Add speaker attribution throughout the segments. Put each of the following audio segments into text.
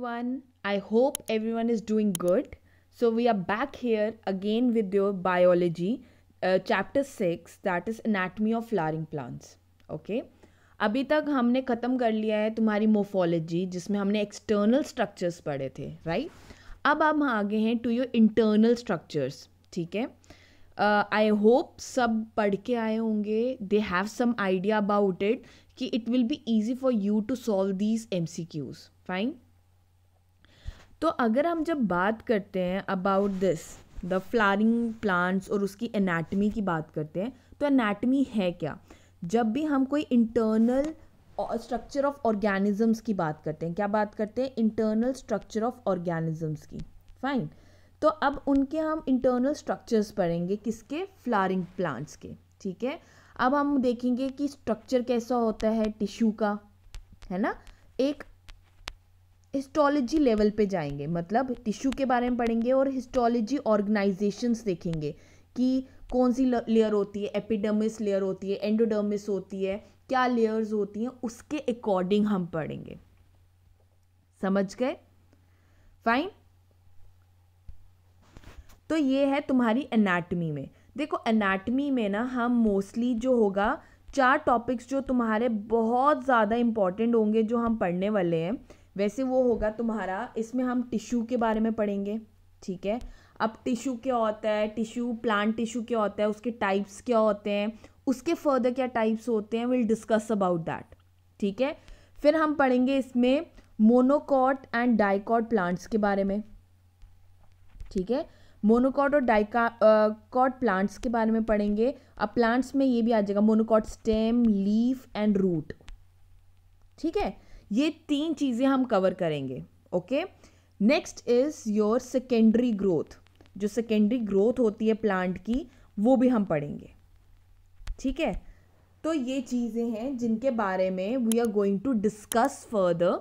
Speaker 1: everyone. I hope everyone is doing good. So, we are back here again with your biology uh, chapter 6 that is anatomy of flowering plants. Okay. अभी तक हमने ख़त्म कर लिया है तुम्हारी morphology जिसमें हमने एक्सटर्नल स्ट्रक्चर्स पढ़े थे राइट अब हम आगे हैं टू योर इंटरनल स्ट्रक्चर्स ठीक है आई uh, होप सब पढ़ के आए होंगे they have some idea about it कि it will be easy for you to solve these M C Qs fine तो अगर हम जब बात करते हैं about this the flowering plants और उसकी एनाटमी की बात करते हैं तो एनाटमी है क्या जब भी हम कोई इंटरनल स्ट्रक्चर ऑफ ऑर्गेनिजम्स की बात करते हैं क्या बात करते हैं इंटरनल स्ट्रक्चर ऑफ ऑर्गेनिजम्स की फाइन तो अब उनके हम इंटरनल स्ट्रक्चर्स पढ़ेंगे किसके फ्लारिंग प्लांट्स के ठीक है अब हम देखेंगे कि स्ट्रक्चर कैसा होता है टिश्यू का है ना एक हिस्टोलॉजी लेवल पे जाएंगे मतलब टिश्यू के बारे में पढ़ेंगे और हिस्टोलॉजी ऑर्गेनाइजेशंस देखेंगे कि कौन सी लेयर होती है एपिडर्मिस लेयर होती है एंडोडर्मिस होती है क्या लेयर्स होती हैं उसके अकॉर्डिंग हम पढ़ेंगे समझ गए फाइन तो ये है तुम्हारी एनाटमी में देखो एनाटमी में ना हम मोस्टली जो होगा चार टॉपिक्स जो तुम्हारे बहुत ज़्यादा इम्पॉर्टेंट होंगे जो हम पढ़ने वाले हैं वैसे वो होगा तुम्हारा इसमें हम टिश्यू के बारे में पढ़ेंगे ठीक है अब टिश्यू क्या होता है टिश्यू प्लांट टिश्यू क्या होता है उसके टाइप्स क्या होते हैं उसके फर्दर क्या टाइप्स होते हैं विल डिस्कस अबाउट दैट ठीक है फिर हम पढ़ेंगे इसमें मोनोकॉट एंड डाइकॉट प्लांट्स के बारे में ठीक है मोनोकॉट और कॉट प्लांट्स uh, के बारे में पढ़ेंगे अब प्लांट्स में ये भी आ जाएगा monocot stem leaf and root ठीक है ये तीन चीज़ें हम कवर करेंगे okay next is your secondary growth जो सेकेंडरी ग्रोथ होती है प्लांट की वो भी हम पढ़ेंगे ठीक है तो ये चीज़ें हैं जिनके बारे में we are going to discuss further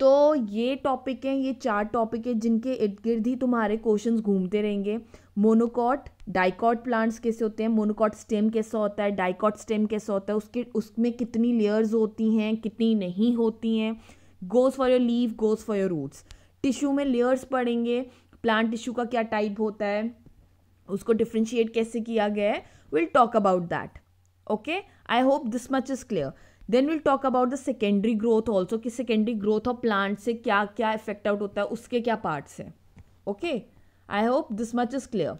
Speaker 1: तो ये टॉपिक हैं ये चार टॉपिक हैं जिनके इर्द गिर्द ही तुम्हारे क्वेश्चंस घूमते रहेंगे मोनोकॉट डाइकॉट प्लांट्स कैसे होते हैं मोनोकॉट स्टेम कैसा होता है डाइकॉट स्टेम कैसा होता है उसके उसमें कितनी लेयर्स होती हैं कितनी नहीं होती हैं goes for your leaf goes for your roots tissue में लेयर्स पड़ेंगे प्लांट टिश्यू का क्या टाइप होता है उसको डिफ्रेंशिएट कैसे किया गया है will talk about that okay I hope this much is clear then will talk about the secondary growth also कि सेकेंडरी ग्रोथ ऑफ प्लांट से क्या क्या इफेक्ट आउट होता है उसके क्या पार्ट्स हैं okay I hope this much is clear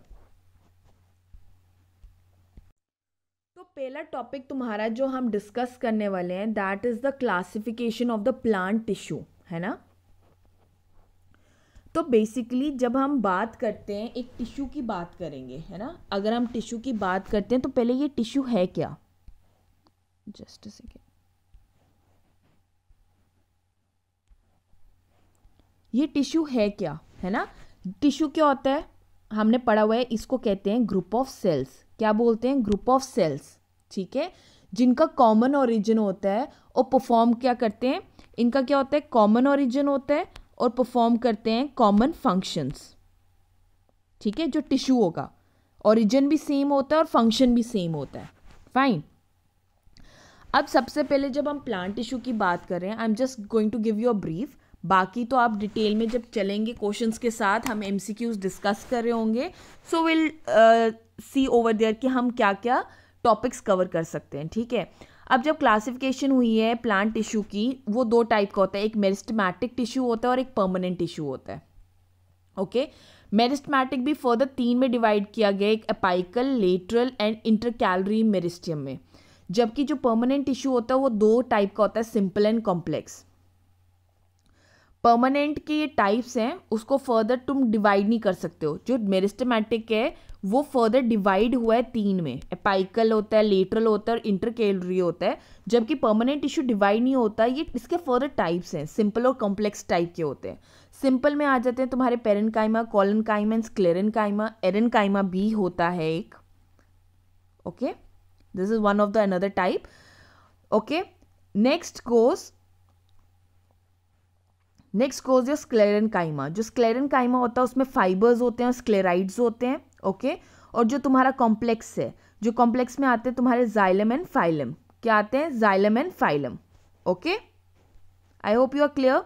Speaker 1: पहला टॉपिक तुम्हारा जो हम डिस्कस करने वाले हैं that is the classification of the plant tissue है ना तो बेसिकली जब हम बात करते हैं एक टिश्यू की बात करेंगे है ना अगर हम टिश्यू की बात करते हैं तो पहले ये टिश्यू है क्या जस्ट सेकेंड ये टिश्यू है क्या है ना टिश्यू क्या होता है हमने पढ़ा हुआ है इसको कहते हैं ग्रुप ऑफ सेल्स क्या बोलते हैं ग्रुप ऑफ सेल्स ठीक है जिनका कॉमन ओरिजिन होता है और परफॉर्म क्या करते हैं इनका क्या होता है कॉमन ओरिजिन होता है और परफॉर्म करते हैं कॉमन फंक्शंस ठीक है जो टिश्यू होगा ओरिजिन भी सेम होता है और फंक्शन भी सेम होता है फाइन अब सबसे पहले जब हम प्लांट टिश्यू की बात कर रहे हैं I am just going to give you a brief बाकी तो आप डिटेल में जब चलेंगे क्वेश्चंस के साथ हम एम डिस्कस कर रहे होंगे so will see over there कि हम क्या क्या टॉपिक्स कवर कर सकते हैं ठीक है अब जब क्लासिफिकेशन हुई है प्लांट टिश्यू की वो दो टाइप का होता है एक मेरिस्टमैटिक टिश्यू होता है और एक परमानेंट टिश्यू होता है ओके मेरिस्टमैटिक भी फर्दर तीन में डिवाइड किया गया एक apical lateral and intercalary meristem में जबकि जो परमानेंट टिश्यू होता है वो दो टाइप का होता है सिंपल एंड कॉम्प्लेक्स परमानेंट के ये टाइप्स हैं उसको फर्दर तुम डिवाइड नहीं कर सकते हो जो मेरिस्टमैटिक है वो फर्दर डिवाइड हुआ है तीन में एपाइकल होता है लेटरल होता है और इंटरकेलरी होता है जबकि परमानेंट टिश्यू डिवाइड नहीं होता ये इसके फर्दर टाइप्स हैं सिंपल और कॉम्प्लेक्स टाइप के होते हैं सिंपल में आ जाते हैं तुम्हारे पेरन कायमा कॉलन कायमा स्क्लेरन एरन कायमा भी होता है एक okay this is one of the another type okay next course next course है स्क्लेरन काइमा जो स्क्लेरन काइमा होता है उसमें फाइबर्स होते हैं स्क्लेराइड्स होते हैं ओके और जो तुम्हारा कॉम्प्लेक्स है जो कॉम्प्लेक्स में आते हैं तुम्हारे जाइलम एंड फाइलम क्या आते हैं xylem and phloem okay I hope you are clear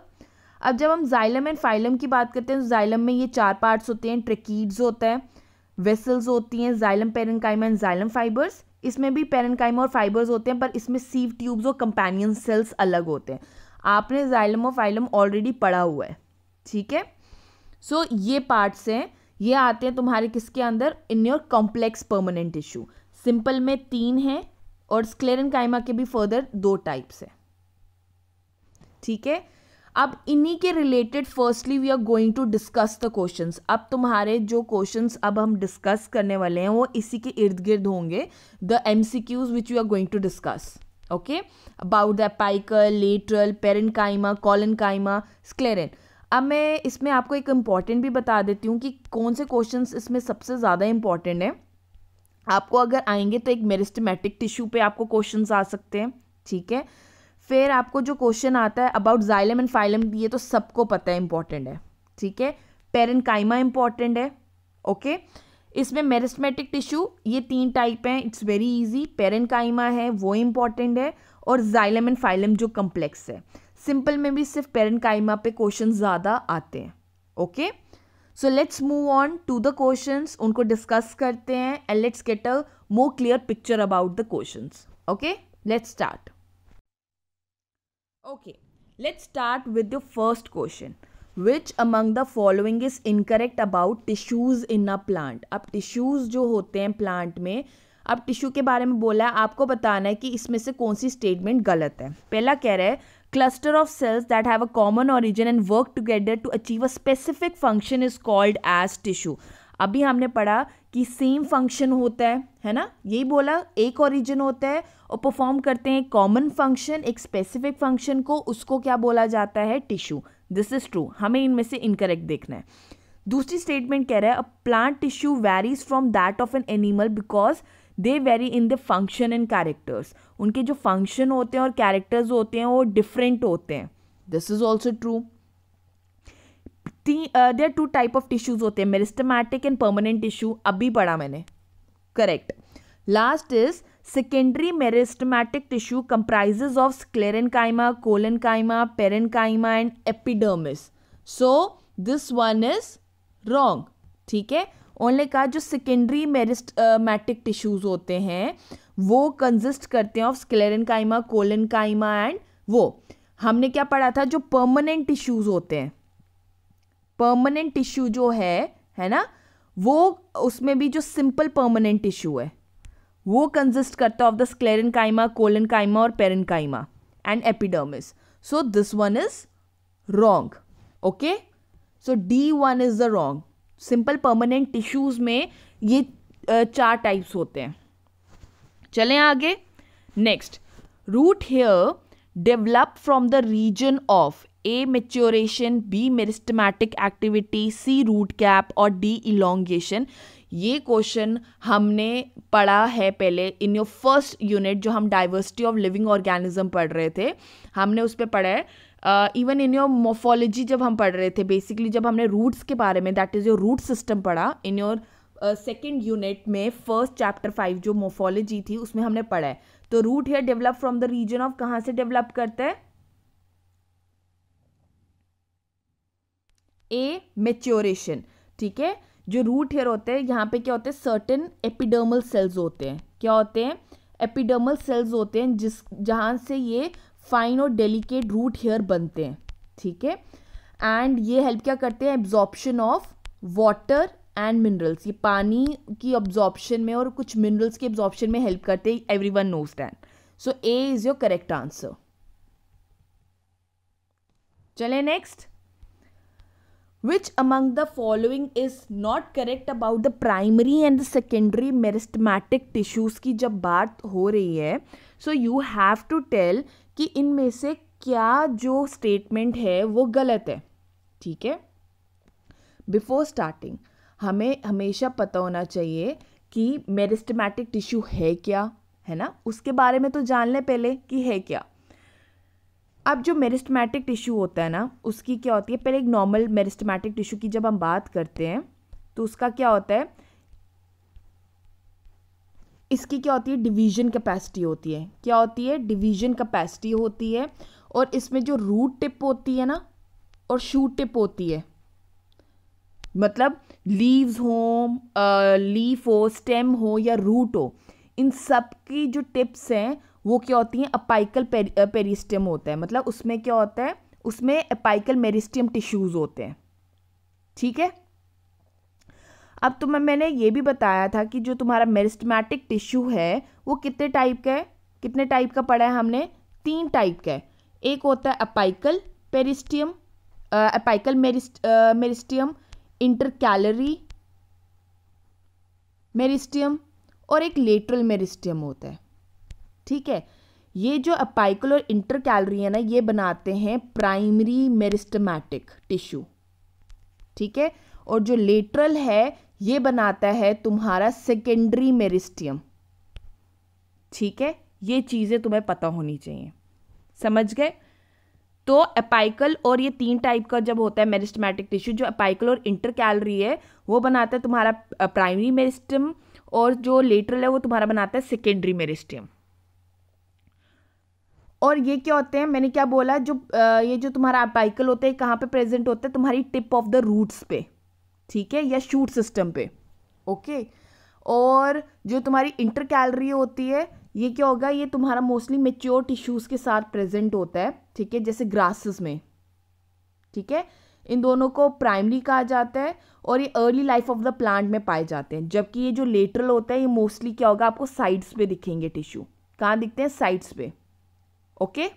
Speaker 1: अब जब हम जाइलम एंड फाइलम की बात करते हैं तो जाइलम में ये चार पार्ट्स होते हैं ट्रिकीड्स होता है वेसल्स होती हैं xylem parenchyma and xylem fibres इसमें भी काइमा और फाइबर्स होते हैं पर इसमें सीव ट्यूब्स और कंपेनियन सेल्स अलग होते हैं आपने जाइलम और फाइलम ऑलरेडी पढ़ा हुआ है ठीक है सो ये पार्ट्स हैं ये आते हैं तुम्हारे किसके अंदर in your complex permanent tissue simple में तीन हैं और स्क्लेरन काइमा के भी फर्दर दो टाइप्स हैं ठीक है अब इन्हीं के related firstly we are going to discuss the questions अब तुम्हारे जो क्वेश्चंस अब हम डिस्कस करने वाले हैं वो इसी के इर्द गिर्द होंगे the M C Qs which you are going to discuss okay about the apical lateral parenchyma collenchyma sclerenchyma अब मैं इसमें आपको एक इम्पॉर्टेंट भी बता देती हूँ कि कौन से क्वेश्चंस इसमें सबसे ज़्यादा इम्पॉर्टेंट है आपको अगर आएंगे तो एक मेरिस्टमेटिक टिश्यू पे आपको क्वेश्चंस आ सकते हैं ठीक है फिर आपको जो क्वेश्चन आता है अबाउट जाइलम एंड फाइलम ये तो सबको पता है इंपॉर्टेंट है ठीक है पेरेंट काइमा इंपॉर्टेंट है ओके okay? इसमें मेरिस्मेटिक टिश्यू ये तीन टाइप हैं इट्स वेरी इजी काइमा है वो इम्पॉर्टेंट है और जाइलम एंड फाइलम जो कम्प्लेक्स है सिंपल में भी सिर्फ काइमा पे क्वेश्चन ज़्यादा आते हैं okay so let's move on to the question उनको डिस्कस करते हैं and let's get a more clear picture about the question okay let's start okay let's start with your first question which among the following is incorrect about tissues in a plant अब tissues जो होते हैं plant में अब tissue के बारे में बोला है आपको बताना है कि इसमें से कौन सी स्टेटमेंट गलत है पहला कह रहा है cluster of cells that have a common origin and work together to achieve a specific function is called as tissue अभी हमने पढ़ा कि सेम फंक्शन होता है है ना यही बोला एक ओरिजिन होता है और परफॉर्म करते हैं कॉमन फंक्शन एक स्पेसिफिक फंक्शन को उसको क्या बोला जाता है टिश्यू दिस इज़ ट्रू हमें इनमें से इनकरेक्ट देखना है दूसरी स्टेटमेंट कह रहा है a plant tissue varies from that of an animal because they vary in the function and characters उनके जो फंक्शन होते हैं और कैरेक्टर्स होते हैं वो डिफरेंट होते हैं this is also true there two type of tissues होते हैं मेरिस्टमैटिक एंड परमानेंट टिश्यू अभी पढ़ा मैंने correct last is secondary meristematic tissue comprises of sclerenchyma collenchyma parenchyma and epidermis so this one is wrong ठीक है only कहा जो secondary meristematic tissues होते हैं वो कंजिस्ट करते हैं ऑफ स्क्लेरनकाइमा कोलनकाइमा एंड वो हमने क्या पढ़ा था जो परमानेंट टिश्यूज होते हैं परमानेंट टिश्यू जो है है ना वो उसमें भी जो सिंपल परमानेंट टिश्यू है वो कंजिस्ट करता of the sclerenchyma collenchyma और parenchyma and epidermis so this one is wrong okay so D one is the wrong simple permanent tissues में ये चार टाइप्स होते हैं चलें आगे next root hair develop from the region of A maturation B meristematic activity C root cap और D elongation ये question हमने पढ़ा है पहले इन योर फर्स्ट यूनिट जो हम डाइवर्सिटी ऑफ लिविंग ऑर्गेनिज्म पढ़ रहे थे हमने उस पर पढ़ा है इवन इन योर मोफोलॉजी जब हम पढ़ रहे थे बेसिकली जब हमने रूट्स के बारे में that is your root system पढ़ा इन योर सेकेंड यूनिट में फर्स्ट चैप्टर फाइव जो मोफोलॉजी थी उसमें हमने पढ़ा है तो root hair develop from the region of कहाँ से डेवलप करते हैं ए मेच्योरेशन ठीक है जो रूट हेयर होते हैं यहाँ पे क्या होते हैं सर्टेन एपिडर्मल सेल्स होते हैं क्या होते हैं एपिडर्मल सेल्स होते हैं जिस जहाँ से ये फाइन और डेलिकेट रूट हेयर बनते हैं ठीक है एंड ये हेल्प क्या करते हैं absorption of water and minerals ये पानी की ऑब्जॉर्प्शन में और कुछ मिनरल्स की ऑब्जॉर्प्शन में हेल्प करते हैं every one knows then so A is your correct answer चले next which among the following is not correct about the primary and the secondary meristematic tissues की जब बात हो रही है so you have to tell कि इनमें से क्या जो स्टेटमेंट है वो गलत है ठीक है बिफोर स्टार्टिंग हमें हमेशा पता होना चाहिए कि मेरिस्टमैटिक टिश्यू है क्या है ना उसके बारे में तो जान लें पहले कि है क्या अब जो मेरिस्टमेटिक टिश्यू होता है ना उसकी क्या होती है पहले एक नॉर्मल मेरिस्टमेटिक टिश्यू की जब हम बात करते हैं तो उसका क्या होता है इसकी क्या होती है डिवीजन कैपेसिटी होती है क्या होती है डिवीजन कैपेसिटी होती है और इसमें जो रूट टिप होती है ना और शूट टिप होती है मतलब लीव्स हो लीफ हो स्टेम हो या रूट हो इन सब की जो टिप्स हैं वो क्या होती हैं अपाइकल पेरिस्टियम होता है मतलब उसमें क्या होता है उसमें अपाइकल मेरिस्टियम टिश्यूज़ होते हैं ठीक है अब तुम्हें तो मैंने ये भी बताया था कि जो तुम्हारा मेरिस्टमैटिक टिश्यू है वो कितने टाइप का है कितने टाइप का पड़ा है हमने तीन टाइप का है एक होता है अपाइकल पेरिस्टियम अपाइकल मेरिस्ट मेरिस्टियम इंटरकैलरी मेरिस्टियम और एक लेटरल मेरिस्टियम होता है ठीक है ये जो अपाइकल और इंटर कैलरी है ना ये बनाते हैं प्राइमरी मेरिस्टमैटिक टिश्यू ठीक है और जो लेटरल है ये बनाता है तुम्हारा सेकेंडरी मेरिस्टियम ठीक है ये चीज़ें तुम्हें पता होनी चाहिए समझ गए तो अपाइकल और ये तीन टाइप का जब होता है मेरिस्टमैटिक टिश्यू जो अपाइकल और इंटर कैलरी है वो बनाता है तुम्हारा प्राइमरी मेरिस्टम और जो लेटरल है वो तुम्हारा बनाता है सेकेंडरी मेरिस्टियम और ये क्या होते हैं मैंने क्या बोला जो आ, ये जो तुम्हारा एपाइकल होता है कहाँ पे प्रेजेंट होता है तुम्हारी टिप ऑफ द रूट्स पे ठीक है या शूट सिस्टम पे ओके और जो तुम्हारी इंटर कैलरी होती है ये क्या होगा ये तुम्हारा मोस्टली मेच्योर टिश्यूज़ के साथ प्रेजेंट होता है ठीक है जैसे ग्रासेस में ठीक है इन दोनों को प्राइमरी कहा जाता है और ये early life of the plant में पाए जाते हैं जबकि ये जो लेटरल होता है ये मोस्टली क्या होगा आपको साइड्स पे दिखेंगे टिश्यू कहाँ दिखते हैं साइड्स पे ओके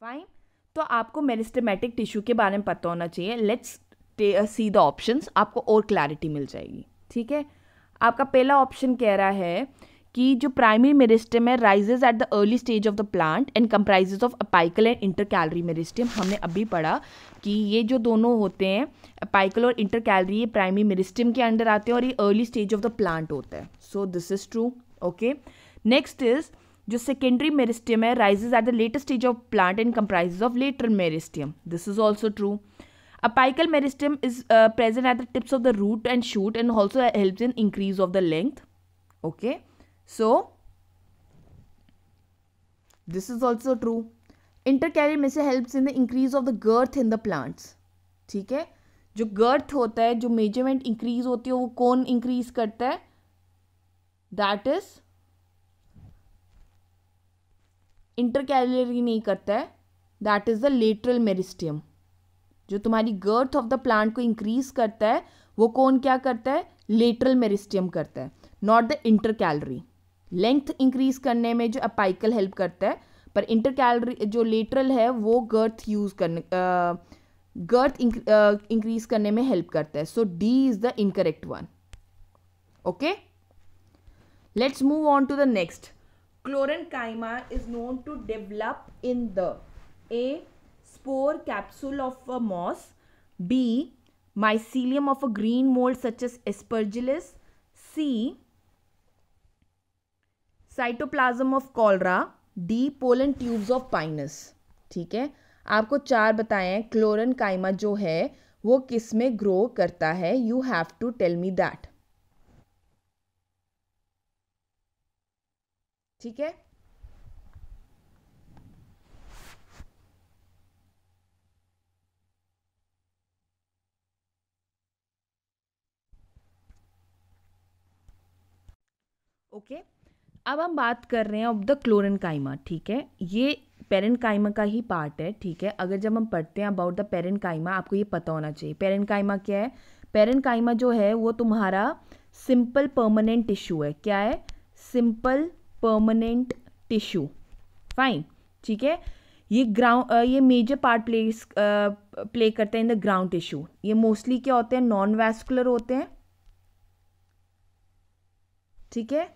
Speaker 1: फाइन तो आपको मेरिस्टेमेटिक टिश्यू के बारे में पता होना चाहिए लेट्स सी द ऑप्शन आपको और क्लैरिटी मिल जाएगी ठीक है आपका पहला ऑप्शन कह रहा है कि जो प्राइमरी मेरिस्टम है rises at the early stage of the plant and comprises of apical and intercalary meristem हमने अभी पढ़ा कि ये जो दोनों होते हैं अपाइकल और इंटर कैलरी ये प्राइमरी मेरिस्टम के अंडर आते हैं और ये early stage of the plant होता है so this is true okay next is जो सेकेंडरी मेरिस्टियम है rises at the latest stage of plant and comprise of lateral meristem this is also true apical meristem is present at the tips of the root and shoot and also help in increase of the length okay so is also true inter also true से help in the increase of the girth in the plants ठीक है जो गर्थ होता है जो measurement increase होती है वो कौन इंक्रीज करता है दैट इज इंटर नहीं करता है that is the lateral meristem जो तुम्हारी गर्थ ऑफ द प्लांट को इंक्रीज करता है वो कौन क्या करता है लेटरल मेरिस्टियम करता है not the intercalary length increase करने में जो अपाइकल हेल्प करता है पर इंटर कैलरी जो लेटरल है वो गर्थ यूज़ करने गर्थ इंक्रीज करने में हेल्प करता है so D is the incorrect one okay let's move on to the next chlorancima is known to develop in the a spore capsule of a moss b mycelium of a green mold such as aspergillus c cytoplasm of Chlorella D pollen tubes of Pinus ठीक है आपको चार बताए हैं chlorine काइमा जो है वो किस में ग्रो करता है you have to tell me that ठीक है ओके okay. अब हम बात कर रहे हैं ऑफ द क्लोरन काइमा ठीक है ये पेरेंट काइमा का ही पार्ट है ठीक है अगर जब हम पढ़ते हैं अबाउट द पेरेंट काइमा आपको ये पता होना चाहिए पेरेंट काइमा क्या है पेरेंट काइमा जो है वो तुम्हारा सिंपल परमानेंट टिश्यू है क्या है सिंपल परमानेंट टिश्यू फाइन ठीक है ये ग्राउंड ये मेजर पार्ट प्ले प्ले करते हैं इन द ग्राउंड टिश्यू ये मोस्टली क्या होते हैं नॉन वैस्कुलर होते हैं ठीक है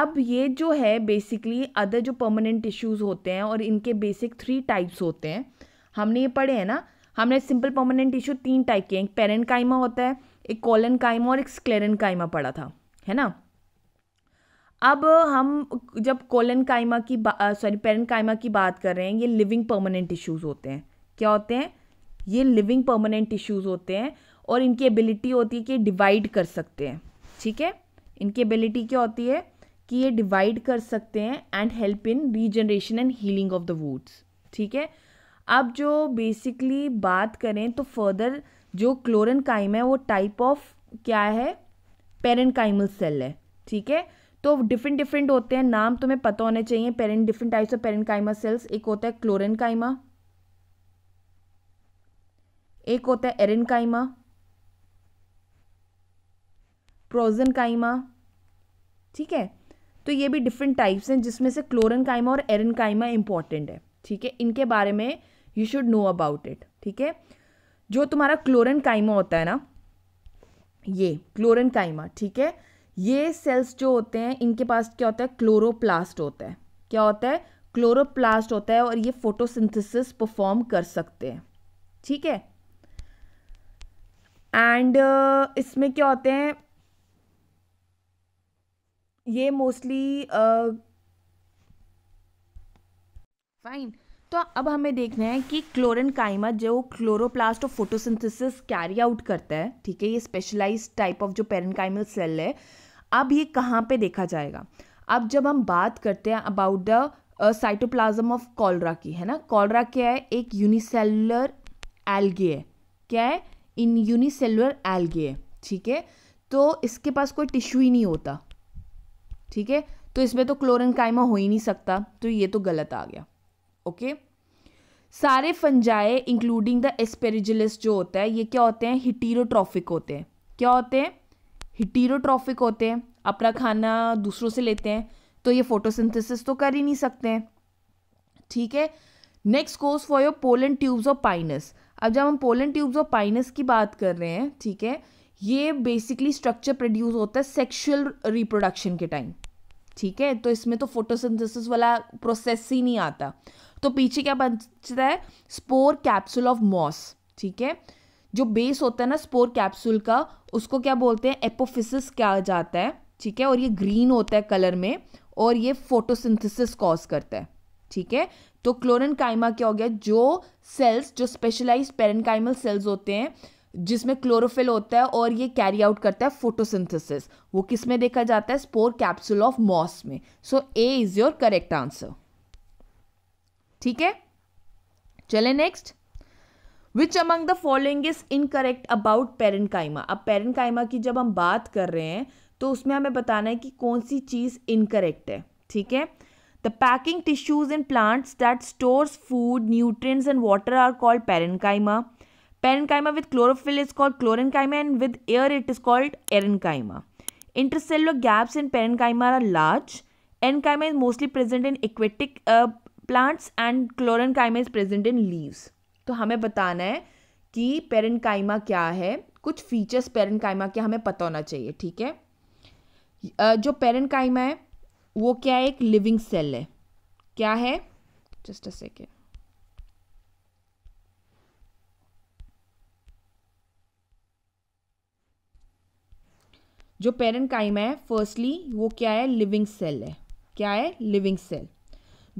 Speaker 1: अब ये जो है बेसिकली अदर जो परमानेंट टिश्यूज़ होते हैं और इनके बेसिक थ्री टाइप्स होते हैं हमने ये पढ़े हैं ना हमने सिंपल परमानेंट टिश्यू तीन टाइप के हैं एक पेरेंट काइमा होता है एक कॉलन काइमा और एक स्क्लेरन काइमा पढ़ा था है ना अब हम जब कोलन कायमा की सॉरी पेरन कायमा की बात कर रहे हैं ये लिविंग परमानेंट इश्यूज़ होते हैं क्या होते हैं ये लिविंग परमानेंट इश्यूज़ होते हैं और इनकी एबिलिटी होती है कि डिवाइड कर सकते हैं ठीक है इनकी एबिलिटी क्या होती है कि ये डिवाइड कर सकते हैं and help in regeneration and healing of the woods ठीक है अब जो बेसिकली बात करें तो फर्दर जो क्लोरन काइम है वो टाइप ऑफ क्या है पेरेंट काइमल सेल है ठीक है तो डिफरेंट डिफरेंट होते हैं नाम तुम्हें पता होने चाहिए parent different types of parenchyma cells एक होता है क्लोरन काइमा एक होता है एरन काइमा प्रोजन काइमा ठीक है तो ये भी डिफरेंट टाइप्स हैं जिसमें से क्लोरन काइमा और एरन काइमा इंपॉर्टेंट है ठीक है इनके बारे में you should know about it ठीक है जो तुम्हारा क्लोरन काइमा होता है ना ये क्लोरन काइमा ठीक है ये सेल्स जो होते हैं इनके पास क्या होता है क्लोरोप्लास्ट होता है क्या होता है क्लोरोप्लास्ट होता है और ये फोटोसिंथेसिस परफॉर्म कर सकते हैं ठीक है एंड uh, इसमें क्या होते हैं ये मोस्टली फाइन uh, तो अब हमें देखना है कि क्लोरिन काइमा जो क्लोरोप्लास्ट और फोटोसिंथेसिस कैरी आउट करता है ठीक है ये स्पेशलाइज टाइप ऑफ जो पेरनकाइमल सेल है अब ये कहाँ पे देखा जाएगा अब जब हम बात करते हैं about the cytoplasm of cholera की है ना कॉलरा क्या है एक यूनिसेलुलर एल्गे है क्या है इन यूनिसेलुलर एल्गे है ठीक है तो इसके पास कोई टिश्यू ही नहीं होता ठीक है तो इसमें तो क्लोरन कायमा हो ही नहीं सकता तो ये तो गलत आ गया ओके सारे फंजाए इंक्लूडिंग द एस्पेरिजिलिस जो होता है ये क्या होते हैं हिटीरोट्रॉफिक होते हैं क्या होते हैं हिटीरोट्रॉफिक होते हैं अपना खाना दूसरों से लेते हैं तो ये फोटोसिंथेसिस तो कर ही नहीं सकते हैं ठीक है next course for your pollen tubes of pinus अब जब हम पोलन ट्यूब्स ऑफ पाइनस की बात कर रहे हैं ठीक है ये बेसिकली स्ट्रक्चर प्रोड्यूस होता है सेक्शुअल रिप्रोडक्शन के टाइम ठीक है तो इसमें तो फोटोसिंथेसिस वाला प्रोसेस ही नहीं आता तो पीछे क्या बचता है स्पोर कैप्सूल ऑफ मॉस ठीक है जो बेस होता है ना स्पोर कैप्सूल का उसको क्या बोलते हैं एपोफिसिस क्या जाता है ठीक है और ये ग्रीन होता है कलर में और ये फोटोसिंथेसिस कॉज करता है ठीक है तो क्लोरन काइमा क्या हो गया जो सेल्स जो स्पेशलाइज पेरनकाइमल सेल्स होते हैं जिसमें क्लोरोफिल होता है और ये कैरी आउट करता है फोटोसिंथेसिस वो किस में देखा जाता है स्पोर कैप्सूल ऑफ मॉस में so a is your correct answer ठीक है चले next which among the following is incorrect about parenchyma अब पेरेंटकाइमा की जब हम बात कर रहे हैं तो उसमें हमें बताना है कि कौन सी चीज़ इनकरेक्ट है ठीक है the packing tissues in plants that stores food nutrients and water are called parenchyma parenchyma with chlorophyll is called chlorenchyma and with air it is called aerenchyma intercellular gaps in parenchyma are large. Enchyma is mostly present in aquatic plants and and chlorenchyma is present in तो हमें बताना है कि पेरेंटकाइमा क्या है कुछ features पेरेंटकाइमा के हमें पता होना चाहिए ठीक है जो पेरेंटकाइमा है वो क्या है एक लिविंग सेल है क्या है जस्ट अ सेकेंड जो पेरेंट है फर्स्टली वो क्या है लिविंग सेल है क्या है लिविंग सेल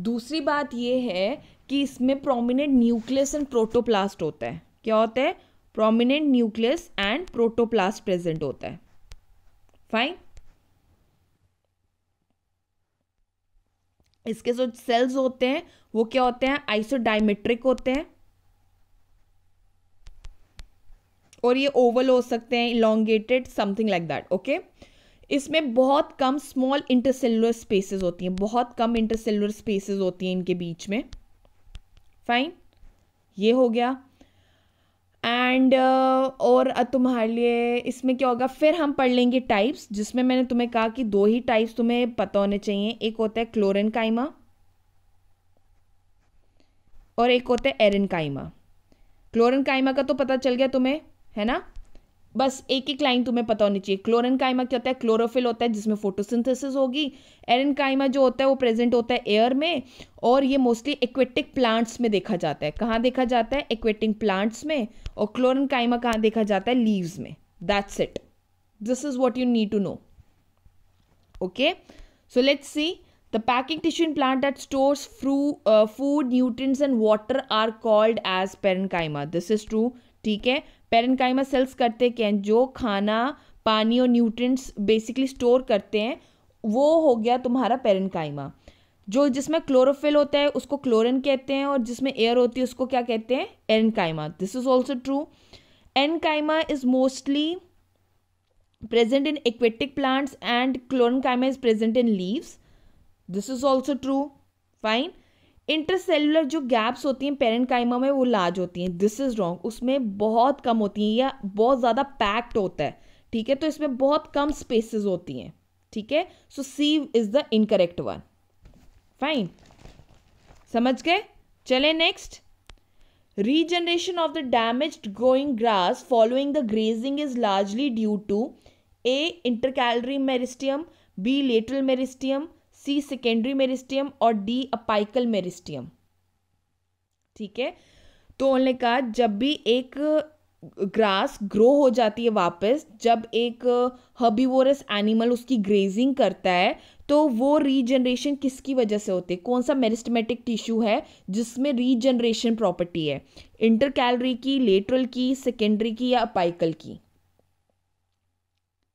Speaker 1: दूसरी बात ये है कि इसमें प्रोमिनेंट न्यूक्लियस एंड प्रोटोप्लास्ट होता है क्या होता है prominent nucleus and protoplast present होता है फाइन इसके जो सेल्स होते हैं वो क्या होते हैं आइसोडाइमेट्रिक होते हैं और ये ओवल हो सकते हैं elongated something like that okay इसमें बहुत कम स्मॉल इंटरसेलुलर स्पेसेस होती हैं बहुत कम इंटरसेलुलर स्पेसेस होती हैं इनके बीच में फाइन ये हो गया एंड uh, और तुम्हारे लिए इसमें क्या होगा फिर हम पढ़ लेंगे टाइप्स जिसमें मैंने तुम्हें कहा कि दो ही टाइप्स तुम्हें पता होने चाहिए एक होता है क्लोरिन काइमा और एक होता है एरिन काइमा क्लोरन काइमा का तो पता चल गया तुम्हें है ना बस एक एक लाइन तुम्हें पता होनी चाहिए क्लोरन कायमा क्या होता है क्लोरोफिल होता है जिसमें फोटोसिंथेसिस होगी एरन जो होता है वो प्रेजेंट होता है एयर में और ये मोस्टली एक्वेटिक प्लांट्स में देखा जाता है कहाँ देखा जाता है एक्वेटिक प्लांट्स में और क्लोरन कायमा कहाँ देखा जाता है लीव्स में that's it this is what you need to know okay so let's see the packing tissue in plant that stores फ्रू food uh, food, and and are called as पेरन parenchyma. This is ठीक है parenchyma sales करते क्या हैं जो खाना पानी और न्यूट्रिएंट्स बेसिकली स्टोर करते हैं वो हो गया तुम्हारा पेरेंकाइमा जो जिसमें क्लोरोफिल होता है उसको क्लोरिन कहते हैं और जिसमें एयर होती है उसको क्या कहते हैं aerenchyma this is also true aerenchyma is mostly present in aquatic plants and chlorenchyma is present in leaves this is also true fine intercellular जो गैप्स होती हैं पेरेंट काइमा में वो लार्ज होती हैं दिस इज़ रॉन्ग उसमें बहुत कम होती हैं या बहुत ज़्यादा पैक्ड होता है ठीक है तो इसमें बहुत कम स्पेसेस होती हैं ठीक है so c is the incorrect one fine समझ गए चले next regeneration of the damage growing grass following the grazing is largely due to a intercalary meristem b lateral meristem c secondary meristem और d apical मेरिस्टियम ठीक है तो उन्होंने कहा जब भी एक ग्रास ग्रो हो जाती है वापस जब एक हर्बीवोरस एनिमल उसकी ग्रेजिंग करता है तो वो रीजनरेशन किसकी वजह से होती है कौन सा मेरिस्टमेटिक टिश्यू है जिसमें रीजनरेशन प्रॉपर्टी है इंटर कैलरी की लेटरल की सेकेंडरी की या अपाइकल की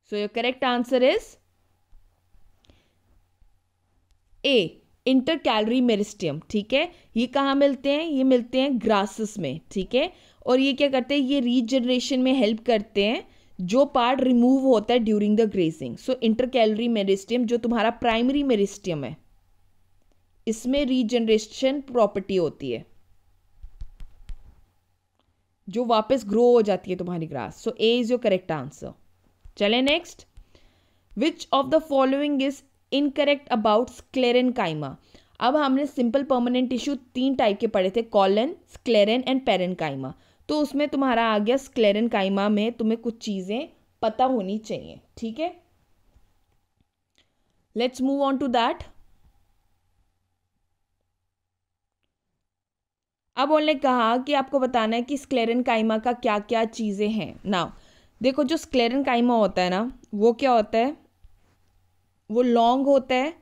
Speaker 1: so your correct answer is a intercalary meristem ठीक है ये कहाँ मिलते हैं ये मिलते हैं ग्रासेस में ठीक है और ये क्या करते हैं ये रीजनरेशन में हेल्प करते हैं जो पार्ट रिमूव होता है during the grazing so intercalary meristem जो तुम्हारा प्राइमरी मेरिस्टियम है इसमें रीजनरेशन प्रॉपर्टी होती है जो वापस ग्रो हो जाती है तुम्हारी grass so a is your correct answer चले next which of the following is incorrect about sclerenchyma अब हमने सिंपल परमानेंट टिश्यू तीन टाइप के पढ़े थे कॉलन स्क्लेरन एंड पेरन काइमा तो उसमें तुम्हारा आ गया स्क्लेरन काइमा में तुम्हें कुछ चीज़ें पता होनी चाहिए ठीक है let's move on to that अब उन्होंने कहा कि आपको बताना है कि स्क्लेरन काइमा का क्या क्या चीज़ें हैं नाउ देखो जो स्क्लेरन काइमा होता है ना वो क्या होता है वो लॉन्ग होता है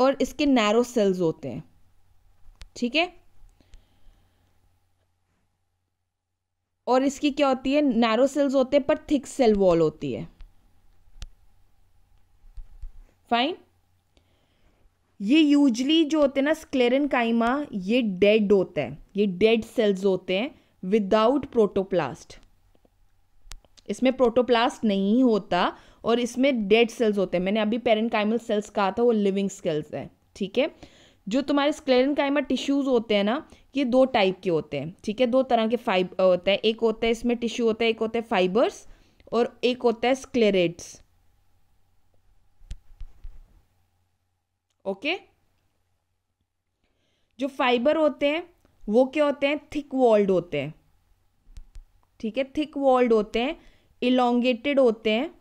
Speaker 1: और इसके नैरो सेल्स होते हैं ठीक है और इसकी क्या होती है नैरो सेल्स होते हैं पर थिक सेल वॉल होती है फाइन ये यूजली जो होते हैं ना स्क्लेरन काइमा ये डेड होता है ये डेड सेल्स होते हैं विदाउट प्रोटोप्लास्ट इसमें प्रोटोप्लास्ट नहीं होता और इसमें डेड सेल्स होते हैं मैंने अभी पेरेंट काइमल सेल्स कहा था वो लिविंग सेल्स है ठीक है जो तुम्हारे स्क्लेरन काइमा टिश्यूज़ होते हैं ना ये दो टाइप के होते हैं ठीक है दो तरह के फाइब होते हैं एक होता है इसमें टिश्यू होता है एक होता है फाइबर्स और एक होता है स्क्लेरेट्स ओके जो फाइबर होते हैं वो क्या होते हैं थिक वॉल्ड होते हैं ठीक है थिक वॉल्ड होते हैं इलोंगेटेड होते हैं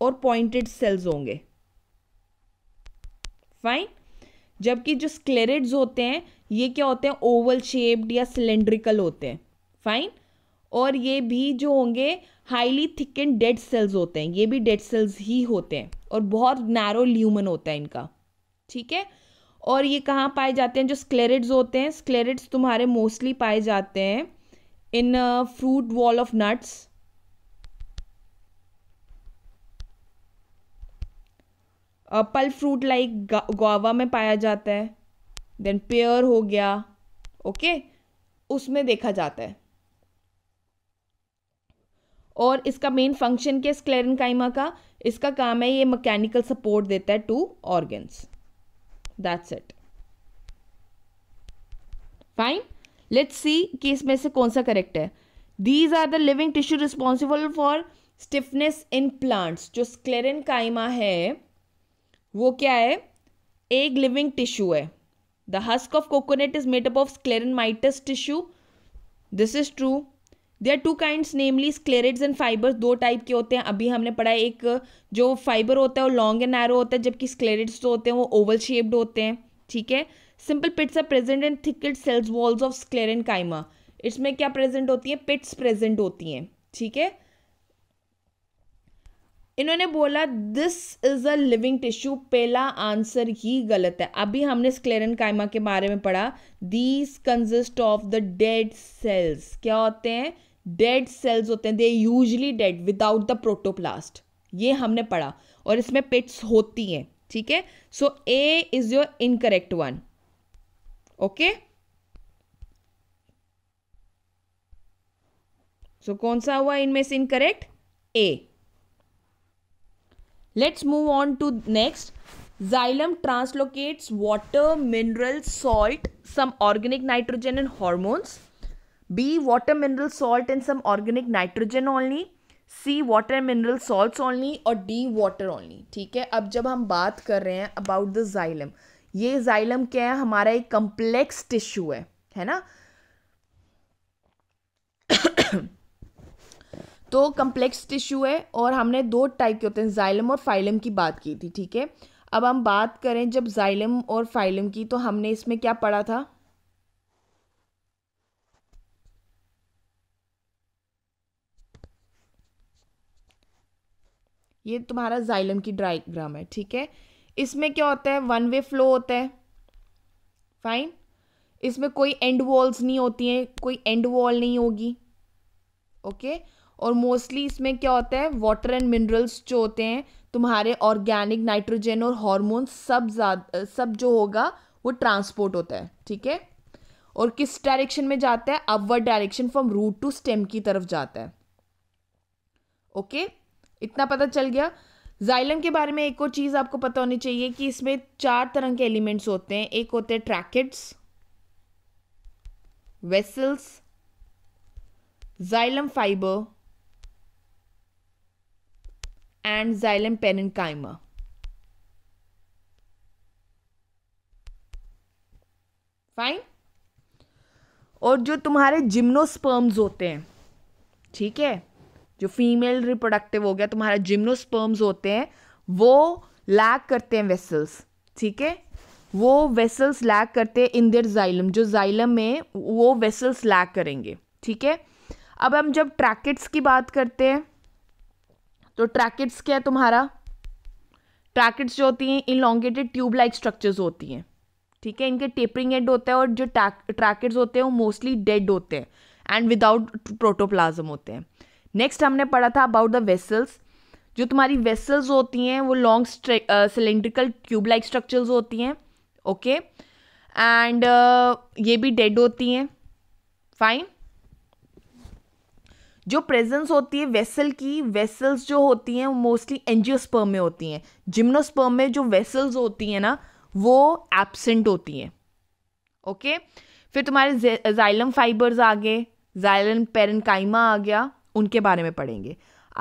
Speaker 1: और पॉइंटेड सेल्स होंगे फाइन जबकि जो स्क्लेरिड्स होते हैं ये क्या होते हैं ओवल शेप्ड या सिलेंड्रिकल होते हैं फाइन और ये भी जो होंगे highly thick and dead cells होते हैं ये भी डेड सेल्स ही होते हैं और बहुत नैरो ल्यूमन होता है इनका ठीक है और ये कहाँ पाए जाते हैं जो स्क्लेरिड्स होते हैं स्क्लेरिड्स तुम्हारे मोस्टली पाए जाते हैं in fruit wall of nuts pulp fruit like guava में पाया जाता है देन पेयर हो गया ओके okay? उसमें देखा जाता है और इसका मेन फंक्शन क्या स्क्लेरन काइमा का इसका काम है ये मैकेनिकल सपोर्ट देता है to organs that's it fine let's see कि इसमें से कौन सा करेक्ट है these are the living tissue responsible for stiffness in plants जो स्क्लेरन काइमा है वो क्या है एक लिविंग टिश्यू है the husk of coconut is made up of sclerenchymatous tissue this is true they are two kinds namely sclereids and fibers दो type के होते हैं अभी हमने पढ़ा है एक जो फाइबर होता है वो लॉन्ग एंड नैरो होता है जबकि स्क्लेरेट्स जो होते हैं वो ओवल शेप्ड होते हैं ठीक है simple pits are present and thickened cells walls of sclerenchyma इसमें क्या प्रेजेंट होती है पिट्स प्रेजेंट होती हैं ठीक है इन्होंने बोला this is a living tissue पहला आंसर ही गलत है अभी हमने स्क्लेरन कायमा के बारे में पढ़ा these consist of the dead cells क्या होते हैं डेड सेल्स होते हैं they usually dead without the protoplast ये हमने पढ़ा और इसमें पिट्स होती हैं ठीक है so a is your incorrect one okay so कौन सा हुआ इनमें से incorrect a let's move on to next xylem translocates water mineral salt some organic nitrogen and hormones b water mineral salt and some organic nitrogen only c water mineral salts only और d water only ठीक है अब जब हम बात कर रहे हैं अबाउट द जाइलम ये जाइलम क्या है हमारा एक कंप्लेक्स टिश्यू है है ना तो कम्प्लेक्स टिश्यू है और हमने दो टाइप के होते हैं जाइलम और फाइलम की बात की थी ठीक है अब हम बात करें जब जाइलम और फाइलम की तो हमने इसमें क्या पढ़ा था ये तुम्हारा जाइलम की डायग्राम है ठीक है इसमें क्या होता है वन वे फ्लो होता है फाइन इसमें कोई एंड वॉल्स नहीं होती हैं कोई एंड वॉल नहीं होगी ओके okay? और मोस्टली इसमें क्या होता है वाटर एंड मिनरल्स जो होते हैं तुम्हारे ऑर्गेनिक नाइट्रोजन और हॉर्मोन्स सब ज़्यादा सब जो होगा वो ट्रांसपोर्ट होता है ठीक है और किस डायरेक्शन में जाता है upward direction from root to stem की तरफ जाता है ओके okay? इतना पता चल गया जाइलम के बारे में एक और चीज़ आपको पता होनी चाहिए कि इसमें चार तरह के एलिमेंट्स होते हैं एक होते हैं tracheids vessels xylem fiber and xylem parenchyma. Fine और जो तुम्हारे जिम्नोस्पर्म्स होते हैं ठीक है जो फीमेल रिप्रोडक्टिव हो गया तुम्हारा जिम्नोस्पर्म्स होते हैं वो लैक करते हैं वेसल्स ठीक है वो वेसल्स लैक करते हैं इन जाइलम जो जाइलम में वो वेसल्स लैक करेंगे ठीक है अब हम जब ट्रैकेट्स की बात करते हैं तो ट्रैकेट्स क्या है तुम्हारा ट्रैकेट्स जो होती हैं इलॉन्गेटेड ट्यूब लाइक स्ट्रक्चर्स होती हैं ठीक है इनके टेपरिंग एंड होता है और जो ट्रैकेट्स होते हैं वो मोस्टली डेड होते हैं एंड विदाउट प्रोटोप्लाज्म होते हैं नेक्स्ट हमने पढ़ा था अबाउट द वेसल्स जो तुम्हारी वेसल्स होती हैं वो long cylindrical tube like structures होती हैं ओके एंड uh, ये भी डेड होती हैं फाइन जो प्रेजेंस होती है वेसल की वेसल्स जो होती हैं मोस्टली एंजियोस्पर्म में होती हैं जिम्नोस्पर्म में जो वेसल्स होती हैं ना वो एबसेंट होती हैं ओके फिर तुम्हारे जाइलम फाइबर्स आ गए जाइलम पेरनकाइमा आ गया उनके बारे में पढ़ेंगे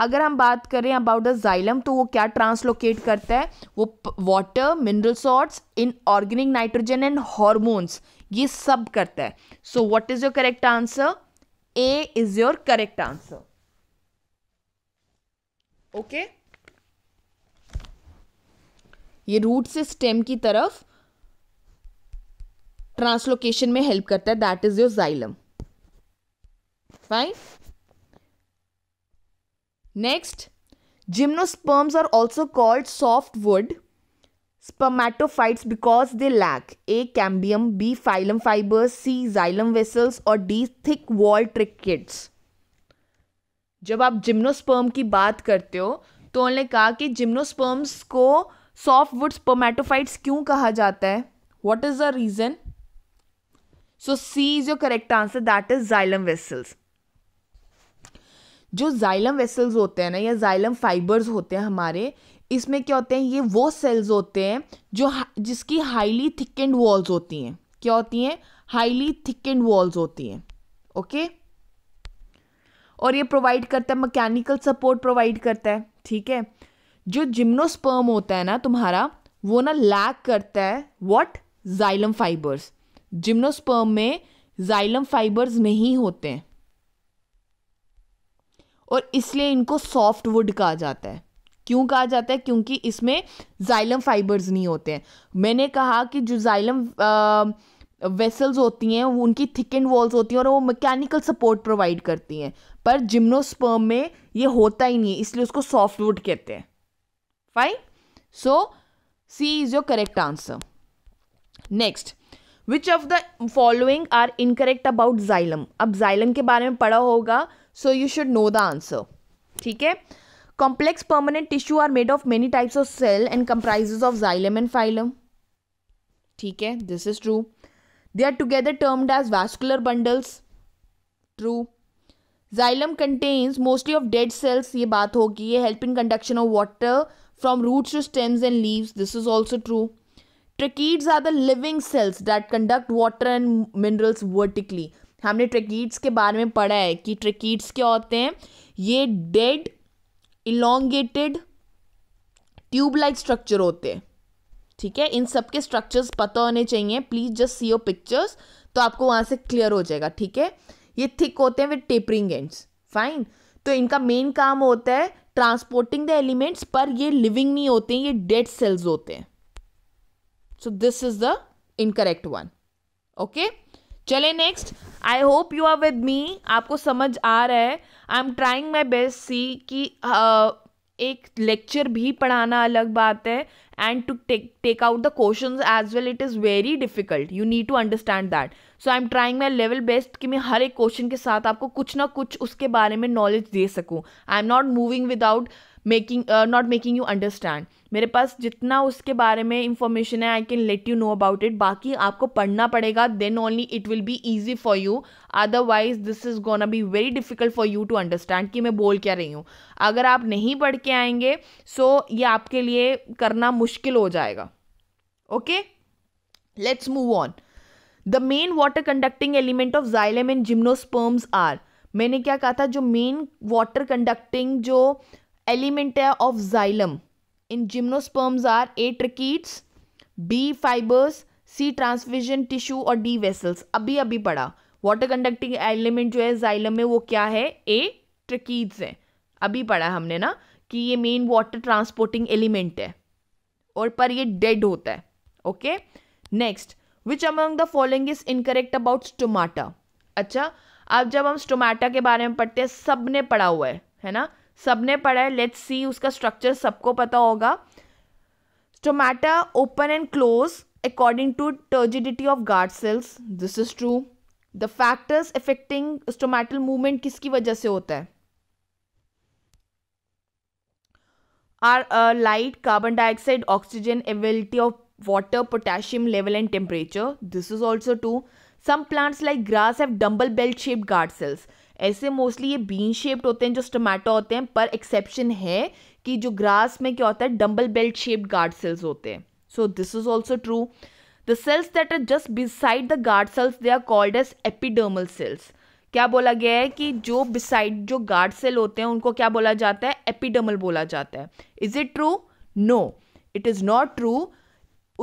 Speaker 1: अगर हम बात करें अबाउट द जाइलम तो वो क्या ट्रांसलोकेट करता है वो water mineral salts in organic nitrogen and hormones ये सब करता है so what is your correct answer a is your correct answer okay ये रूट से स्टेम की तरफ ट्रांसलोकेशन में हेल्प करता है that is your xylem fine next gymnosperms are also called soft wood Spermatophytes because they lack a cambium b phloem fibers, c xylem vessels और d thick wall trichets. जब आप gymnosperm की बात करते हो तो उन्होंने कहा कि जिम्नोस्पर्म्स को सॉफ्ट वुड स्पर्मेटोफाइट्स क्यों कहा जाता है what is the reason so c is your correct answer that is xylem vessels जो जाइलम वेसल्स होते हैं ना या जाइलम फाइबर्स होते हैं हमारे इसमें क्या होते हैं ये वो सेल्स होते हैं जो जिसकी हाईली थिकेंड वॉल्स होती हैं क्या होती हैं हाईली थिकेंड वॉल्स होती हैं ओके और ये प्रोवाइड करता है मैकेनिकल सपोर्ट प्रोवाइड करता है ठीक है जो जिम्नोस्पर्म होता है ना तुम्हारा वो ना लैक करता है व्हाट जाइलम फाइबर्स जिम्नोस्पर्म में जाइलम फाइबर्स नहीं होते हैं और इसलिए इनको सॉफ्ट वुड कहा जाता है क्यों कहा जाता है क्योंकि इसमें जाइलम फाइबर्स नहीं होते हैं मैंने कहा कि जो जाइलम वेसल्स होती हैं वो उनकी थिक एंड वॉल्स होती हैं और वो मैकेनिकल सपोर्ट प्रोवाइड करती हैं पर जिम्नोस्पर्म में ये होता ही नहीं है इसलिए उसको सॉफ्टवुड कहते हैं fine so c is your correct answer next which of the following are incorrect about xylem अब जाइलम के बारे में पढ़ा होगा so you should know the answer ठीक है complex permanent tissue are made of many types of cell and comprises of xylem and phloem ठीक है this is true they are together termed as vascular bundles true xylem contains mostly of dead sales ये बात होगी ये help in conduction of water from roots to stems and leaves this is also true tracheids are the living cells that conduct water and minerals vertically हमने tracheids के बारे में पढ़ा है कि ट्रिकीड्स क्या होते हैं ये dead elongated tube like structure होते हैं ठीक है इन सब के स्ट्रक्चर्स पता होने चाहिए please just see your pictures तो आपको वहां से क्लियर हो जाएगा ठीक है ये थिक होते हैं विद टेपरिंग एंड्स फाइन तो इनका मेन काम होता है ट्रांसपोर्टिंग द एलिमेंट्स पर ये लिविंग नहीं होते हैं ये डेड सेल्स होते हैं so this is the incorrect one okay चले next I hope you are with me आपको समझ आ रहा है I am trying my best see कि uh, एक लेक्चर भी पढ़ाना अलग बात है and to take out the question as well it is very difficult you need to understand that so I am trying my level best कि मैं हर एक क्वेश्चन के साथ आपको कुछ ना कुछ उसके बारे में नॉलेज दे सकूँ I am not moving without making not making you understand मेरे पास जितना उसके बारे में इंफॉर्मेशन है I can let you know about it बाकी आपको पढ़ना पड़ेगा then only it will be easy for you otherwise this is gonna be very difficult for you to understand कि मैं बोल क्या रही हूँ अगर आप नहीं पढ़ के आएंगे सो so ये आपके लिए करना मुश्किल हो जाएगा okay let's move on the main water conducting element of xylem and gymnosperms are मैंने क्या कहा था जो मेन वाटर कंडक्टिंग जो एलिमेंट है of xylem in gymnosperms are a tracheids b fibers c transfusion tissue और डी वेसल्स अभी अभी पढ़ा वाटर कंडक्टिंग एलिमेंट जो है जाइलम में वो क्या है ए ट्रिकीट्स हैं अभी पढ़ा हमने ना कि ये मेन वाटर ट्रांसपोर्टिंग एलिमेंट है और पर ये डेड होता है okay next which among the following is incorrect about stomata अच्छा अब जब हम स्टोमाटा के बारे में पढ़ते हैं सब ने पढ़ा हुआ है है ना सबने पढ़ा है लेट्स सी उसका स्ट्रक्चर सबको पता होगा stomata open and close according to turgidity of guard cells this is true the factors affecting stomatal movement किसकी वजह से होता है are light carbon dioxide oxygen availability of water potassium level and temperature this is also true some plants like grass have dumbbell belt shaped guard cells ऐसे mostly ये bean shaped होते हैं जो टोमेटो होते हैं पर एक्सेप्शन है कि जो ग्रास में क्या होता है dumbbell belt shaped guard cells होते हैं so this is also true the cells that are just beside the guard cells they are called as epidermal cells क्या बोला गया है कि जो बिसाइड जो गार्ड सेल होते हैं उनको क्या बोला जाता है एपिडर्मल बोला जाता है is it true no it is not true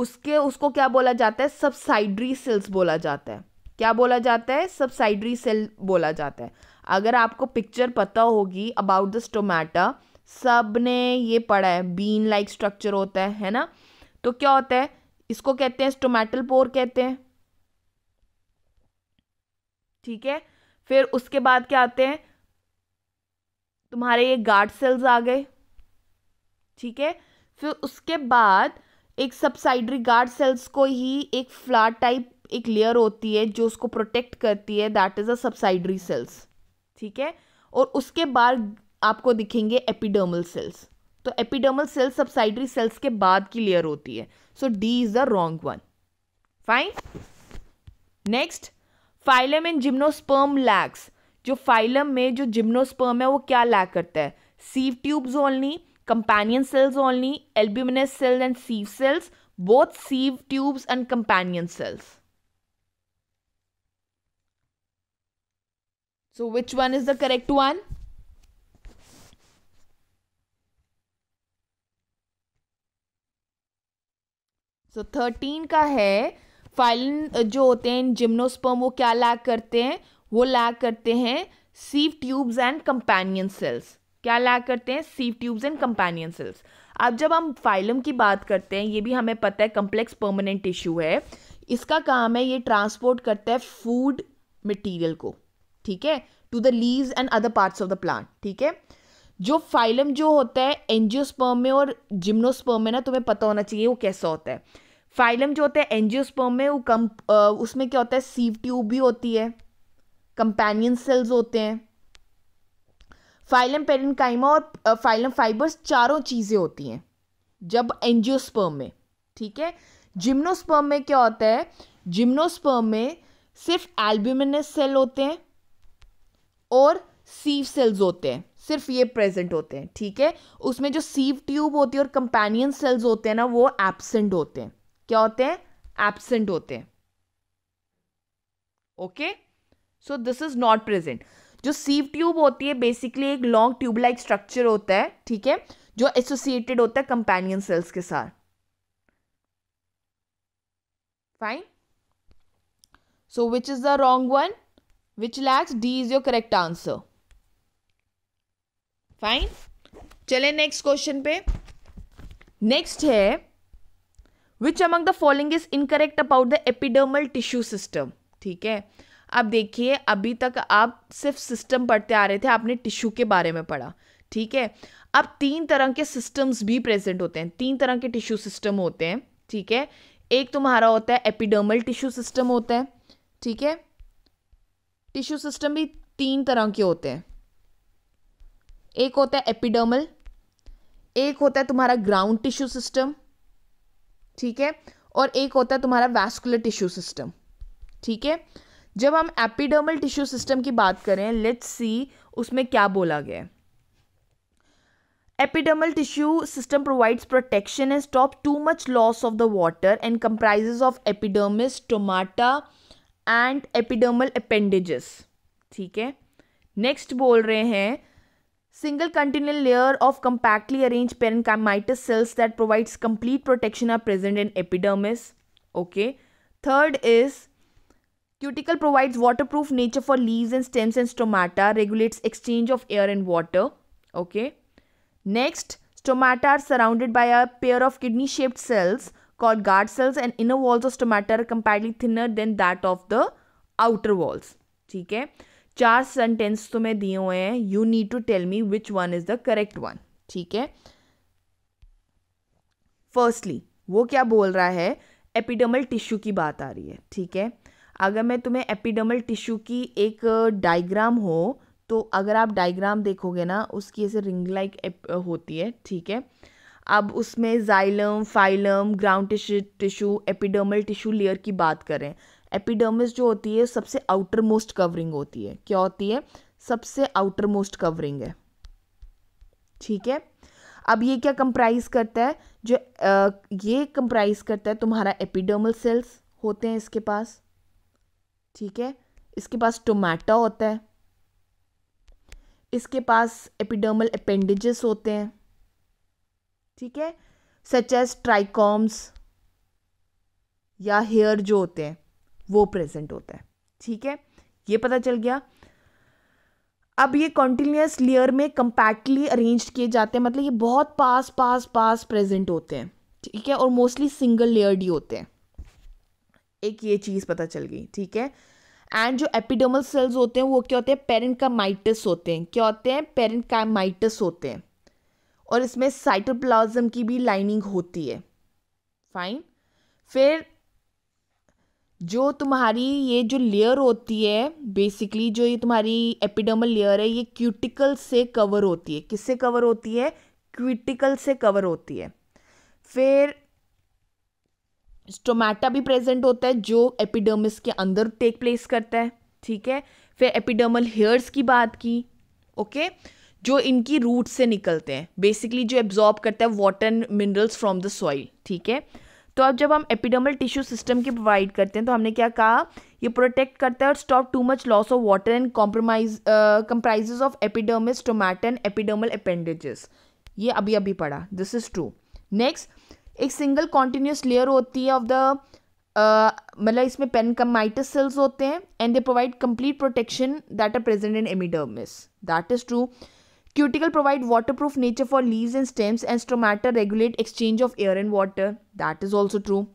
Speaker 1: उसके उसको क्या बोला जाता है सबसाइडरी सेल्स बोला जाता है क्या बोला जाता है सब्साइडरी सेल बोला जाता है अगर आपको पिक्चर पता होगी अबाउट द स्टोमेटा सब ने ये पढ़ा है बीन लाइक स्ट्रक्चर होता है है ना तो क्या होता है इसको कहते हैं स्टोमेटल पोर कहते हैं ठीक है फिर उसके बाद क्या आते हैं तुम्हारे ये गार्ड सेल्स आ गए ठीक है फिर उसके बाद एक सबसाइडरी गार्ड सेल्स को ही एक फ्लाट टाइप एक लेयर होती है जो उसको प्रोटेक्ट करती है that is a subsidiary cells ठीक है और उसके बाद आपको दिखेंगे एपिडर्मल सेल्स तो एपिडर्मल सेल्स सब्साइडरी सेल्स के बाद की लेयर होती है so D is the wrong one fine next phloem and gymnosperm lacks जो फाइलम में जो जिम्नोस्पर्म है वो क्या लैक करता है sieve tubes only companion cells only albuminous cells and sieve cells both sieve tubes and companion cells So which one is the correct one? So so, thirteen का है फाइलिन uh, जो होते हैं जिम्नोस्पर्म वो क्या lack करते हैं वो लैक करते हैं sieve tubes and companion cells क्या लैक करते हैं sieve tubes and companion cells अब जब हम फाइलम की बात करते हैं ये भी हमें पता है कम्प्लेक्स परमानेंट टिश्यू है इसका काम है ये ट्रांसपोर्ट करता है फूड मटेरियल को ठीक है to the leaves and other parts of the plant ठीक है जो फाइलम जो होता है एनजियोस्पर्म में और जिम्नोस्पर्म में ना तुम्हें पता होना चाहिए वो कैसा होता है फाइलम जो होता है एनजियोस्पर्म में वो कम उसमें क्या होता है सीव ट्यूब भी होती है कंपेनियन सेल्स होते हैं फाइलम पेरिनकाइमा और फाइलम फाइबर्स चारों चीज़ें होती हैं जब एनजियोस्पर्म में ठीक है जिम्नोस्पर्म में क्या होता है जिम्नोस्पर्म में सिर्फ एल्ब्यूमिनस सेल होते हैं और सीव सेल्स होते हैं सिर्फ ये प्रेजेंट होते हैं ठीक है उसमें जो सीव ट्यूब होती है और कंपेनियन सेल्स होते हैं ना वो एबसेंट होते हैं क्या होते हैं एबसेंट होते हैं okay so this is not present जो सीव ट्यूब होती है बेसिकली एक लॉन्ग ट्यूब लाइक स्ट्रक्चर होता है ठीक है जो एसोसिएटेड होता है कंपेनियन सेल्स के साथ fine so which is the wrong one which lacks D is your correct answer fine चले नेक्स्ट क्वेश्चन पे नेक्स्ट है which among the following is incorrect about the epidermal tissue system ठीक है अब देखिए अभी तक आप सिर्फ सिस्टम पढ़ते आ रहे थे आपने टिश्यू के बारे में पढ़ा ठीक है अब तीन तरह के सिस्टम्स भी प्रेजेंट होते हैं तीन तरह के टिश्यू सिस्टम होते हैं ठीक है एक तुम्हारा होता है एपिडर्मल टिश्यू सिस्टम होता है ठीक है टिश्यू सिस्टम भी तीन तरह के होते हैं एक होता है एपिडर्मल एक होता है तुम्हारा ग्राउंड टिश्यू सिस्टम ठीक है और एक होता है तुम्हारा वैस्कुलर टिश्यू सिस्टम ठीक है जब हम एपिडर्मल टिश्यू सिस्टम की बात करें लेट्स सी उसमें क्या बोला गया है tissue system provides protection and stop too much loss of the the and comprises of of epidermis, and epidermal appendages ठीक है नेक्स्ट बोल रहे हैं single continue layer of compactly arrange parenchymatous cells that provides complete protection are present in epidermis okay third is cuticle provides water proof nature for leaves and stems and stomata regulates exchange of air and water okay next stomata are surrounded by a pair of kidney shaped cells called guard cells and inner walls of stomata are comparatively thinner than that of the outer walls ठीक है चार sentence तुम्हें दिए हुए हैं you need to tell me which one is the correct one ठीक है firstly वो क्या बोल रहा है एपिडर्मल टिश्यू की बात आ रही है ठीक है अगर मैं तुम्हें एपिडर्मल टिश्यू की एक डायग्राम uh, हो तो अगर आप डायग्राम देखोगे ना उसकी ऐसे रिंग लाइक uh, होती है ठीक है अब उसमें xylem phloem ground tissue epidermal tissue layer की बात करें एपिडर्मिस जो होती है सबसे आउटर मोस्ट कवरिंग होती है क्या होती है सबसे आउटर मोस्ट कवरिंग है ठीक है अब ये क्या कंप्राइज करता है जो आ, ये कंप्राइज करता है तुम्हारा एपिडर्मल सेल्स होते हैं इसके पास ठीक है इसके पास टोमेटा होता है इसके पास एपिडर्मल अपेंडिजेस होते हैं ठीक है सच एज ट्राइकॉम्स या हेयर जो होते हैं वो प्रेजेंट होता है ठीक है ये पता चल गया अब ये कॉन्टिन्यूस लेयर में कंपैक्टली अरेंज किए जाते हैं मतलब ये बहुत पास पास पास प्रेजेंट होते हैं ठीक है और मोस्टली सिंगल लेयर्ड ही होते हैं एक ये चीज़ पता चल गई ठीक है एंड जो एपिडोमल सेल्स होते हैं वो क्या होते हैं पेरेंट का माइटस होते हैं क्या होते हैं पेरेंट का माइटस होते हैं और इसमें साइटोप्लाज्म की भी लाइनिंग होती है फाइन फिर जो तुम्हारी ये जो लेयर होती है बेसिकली जो ये तुम्हारी एपिडर्मल लेयर है ये क्यूटिकल से कवर होती है किससे कवर होती है क्यूटिकल से कवर होती है फिर स्टोमेटा भी प्रेजेंट होता है जो एपिडर्मिस के अंदर टेक प्लेस करता है ठीक है फिर एपिडर्मल हेयर्स की बात की ओके okay? जो इनकी रूट से निकलते हैं बेसिकली जो एब्जॉर्ब करता है water and minerals from the soil ठीक है तो अब जब हम एपिडर्मल टिश्यू सिस्टम की प्रोवाइड करते हैं तो हमने क्या कहा ये प्रोटेक्ट करता है और stop too much loss of water and compromise comprise of epidermis stomata and epidermal appendages ये अभी अभी पढ़ा दिस इज ट्रू नेक्स्ट एक सिंगल कॉन्टीन्यूस लेयर होती है ऑफ द मतलब इसमें पेनकमाइटिस सेल्स होते हैं and they provide complete protection that are present in epidermis that is true cuticle provide water proof nature for leave and stems and stomata regulate exchange of air and water that is also true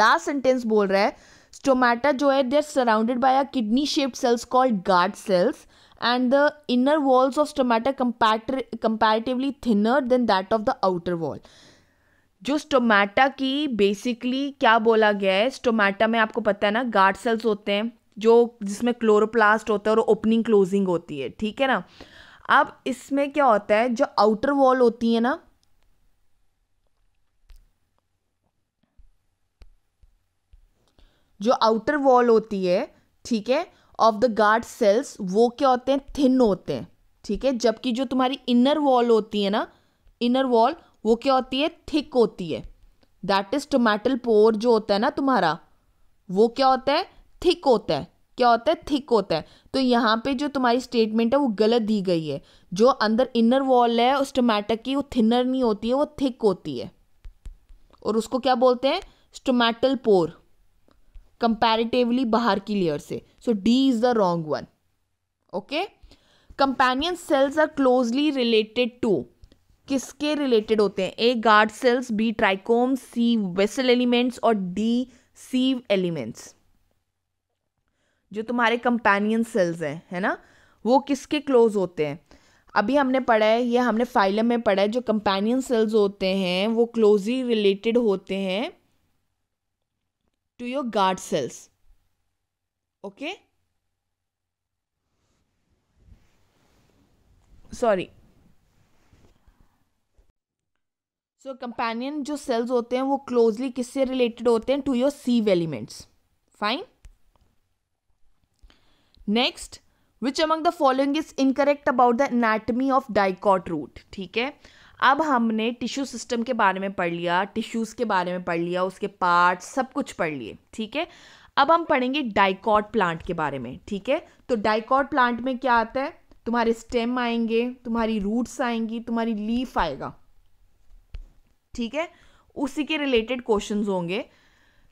Speaker 1: last sentence बोल रहा है stomata जो है they are surrounded by a kidney shaped cells called guard cells and the inner walls of stomata comparatively thinner than that of the outer wall जो stomata की basically क्या बोला गया है स्टोमैटा में आपको पता है ना गार्ड सेल्स होते हैं जो जिसमें क्लोरोप्लास्ट होता है और ओपनिंग क्लोजिंग होती है ठीक है ना अब इसमें क्या होता है जो आउटर वॉल होती है ना जो आउटर वॉल होती है ठीक है ऑफ द गार्ड सेल्स वो क्या होते हैं थिन होते हैं ठीक है जबकि जो तुम्हारी इनर वॉल होती है ना इनर वॉल वो क्या होती है थिक होती है दैट इज टोमेटल पोर जो होता है ना तुम्हारा वो क्या होता है थिक होता है क्या होता है थिक होता है तो यहाँ पे जो तुम्हारी स्टेटमेंट है वो गलत दी गई है जो अंदर इनर वॉल है उस स्टोमेटक की वो थिनर नहीं होती है वो थिक होती है और उसको क्या बोलते हैं स्टोमैटल पोर कंपैरेटिवली बाहर की लेयर से so D is the wrong one okay companion cells are closely related to किसके रिलेटेड होते हैं A guard cells B trichome C vessel elements और डी सीव एलिमेंट्स जो तुम्हारे कंपेनियन सेल्स हैं है ना वो किसके क्लोज होते हैं अभी हमने पढ़ा है ये हमने फाइलम में पढ़ा है जो कंपेनियन सेल्स होते हैं वो क्लोजली रिलेटेड होते हैं to your guard cells okay sorry so companion जो सेल्स होते हैं वो क्लोजली किससे रिलेटेड होते हैं to your sieve elements fine next which among the following is incorrect about the anatomy of dicot root ठीक है अब हमने टिश्यू सिस्टम के बारे में पढ़ लिया टिश्यूज़ के बारे में पढ़ लिया उसके पार्ट सब कुछ पढ़ लिए ठीक है अब हम पढ़ेंगे डाइकॉट प्लांट के बारे में ठीक है तो डाइकॉट प्लांट में क्या आता है तुम्हारे स्टेम आएंगे तुम्हारी रूट्स आएंगी तुम्हारी लीफ आएगा ठीक है उसी के रिलेटेड क्वेश्चन होंगे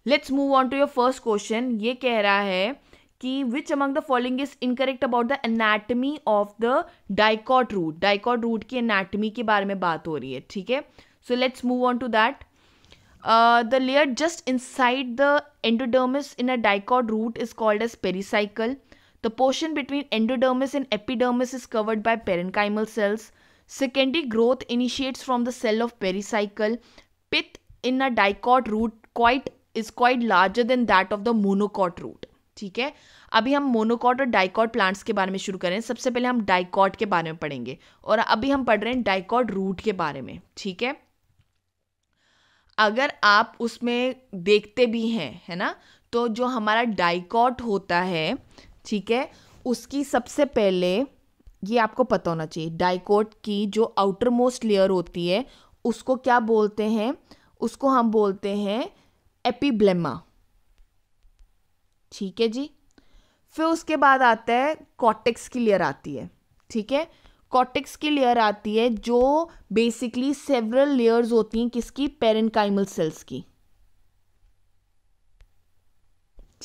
Speaker 1: let's move on to your first question ये कह रहा है कि which among the following is incorrect about the anatomy of the dicot root dicot root की एनाटमी के बारे में बात हो रही है ठीक है so let's move on to that the layer just inside the endodermis in a dicot root is called as pericycle The portion between endodermis and epidermis is covered by parenchymal cells. Secondary growth initiates from the cell of pericycle. Pith in a dicot root quite is quite larger than that of the monocot root. ठीक है अभी हम monocot और dicot plants के बारे में शुरू करें सबसे पहले हम डाइकॉट के बारे में पढ़ेंगे और अभी हम पढ़ रहे हैं डाइकॉट रूट के बारे में ठीक है अगर आप उसमें देखते भी हैं है ना तो जो हमारा डाइकॉट होता है ठीक है उसकी सबसे पहले ये आपको पता होना चाहिए डाइकॉट की जो आउटर मोस्ट लेयर होती है उसको क्या बोलते हैं उसको हम बोलते हैं एपिब्लेमा ठीक है जी फिर उसके बाद आता है कॉटेक्स की लेयर आती है ठीक है कॉटिक्स की लेयर आती है जो बेसिकली सेवरल लेयर्स होती हैं किसकी पेरेंकाइमल सेल्स की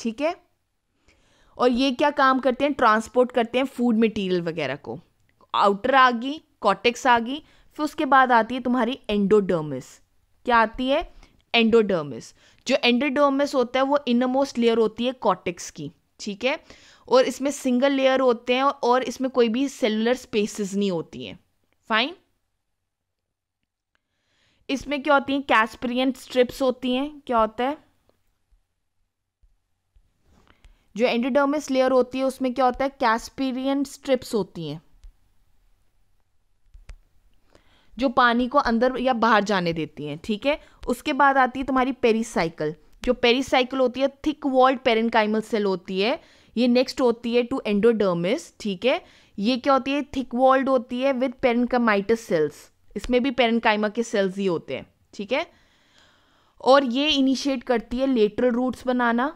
Speaker 1: ठीक है और ये क्या काम करते हैं ट्रांसपोर्ट करते हैं फूड मटेरियल वगैरह को आउटर आ गई कॉटेक्स आ गई फिर उसके बाद आती है तुम्हारी एंडोडर्मिस क्या आती है एंडोडर्मिस जो एंडरडोम में सोता है वो इनमोस्ट लेयर होती है कॉटिक्स की ठीक है और इसमें सिंगल लेयर होते हैं और इसमें कोई भी सेलुलर स्पेसिस नहीं होती हैं फाइन इसमें क्या होती हैं कैस्परियन स्ट्रिप्स होती हैं क्या होता है जो एंडोडर्मिस लेयर होती है उसमें क्या होता है कैस्पीरियन स्ट्रिप्स होती हैं जो पानी को अंदर या बाहर जाने देती हैं ठीक है उसके बाद आती है तुम्हारी पेरीसाइकिल जो पेरीसाइकिल होती है थिक वॉल्ड पेरेंकाइमल सेल होती है ये नेक्स्ट होती है टू एंडोडर्मिस ठीक है ये क्या होती है थिक वॉल्ड होती है विद पेरेंकामाइटिस सेल्स इसमें भी पेरेंकाइमा के सेल्स ही होते हैं ठीक है और ये इनिशिएट करती है लेटरल रूट्स बनाना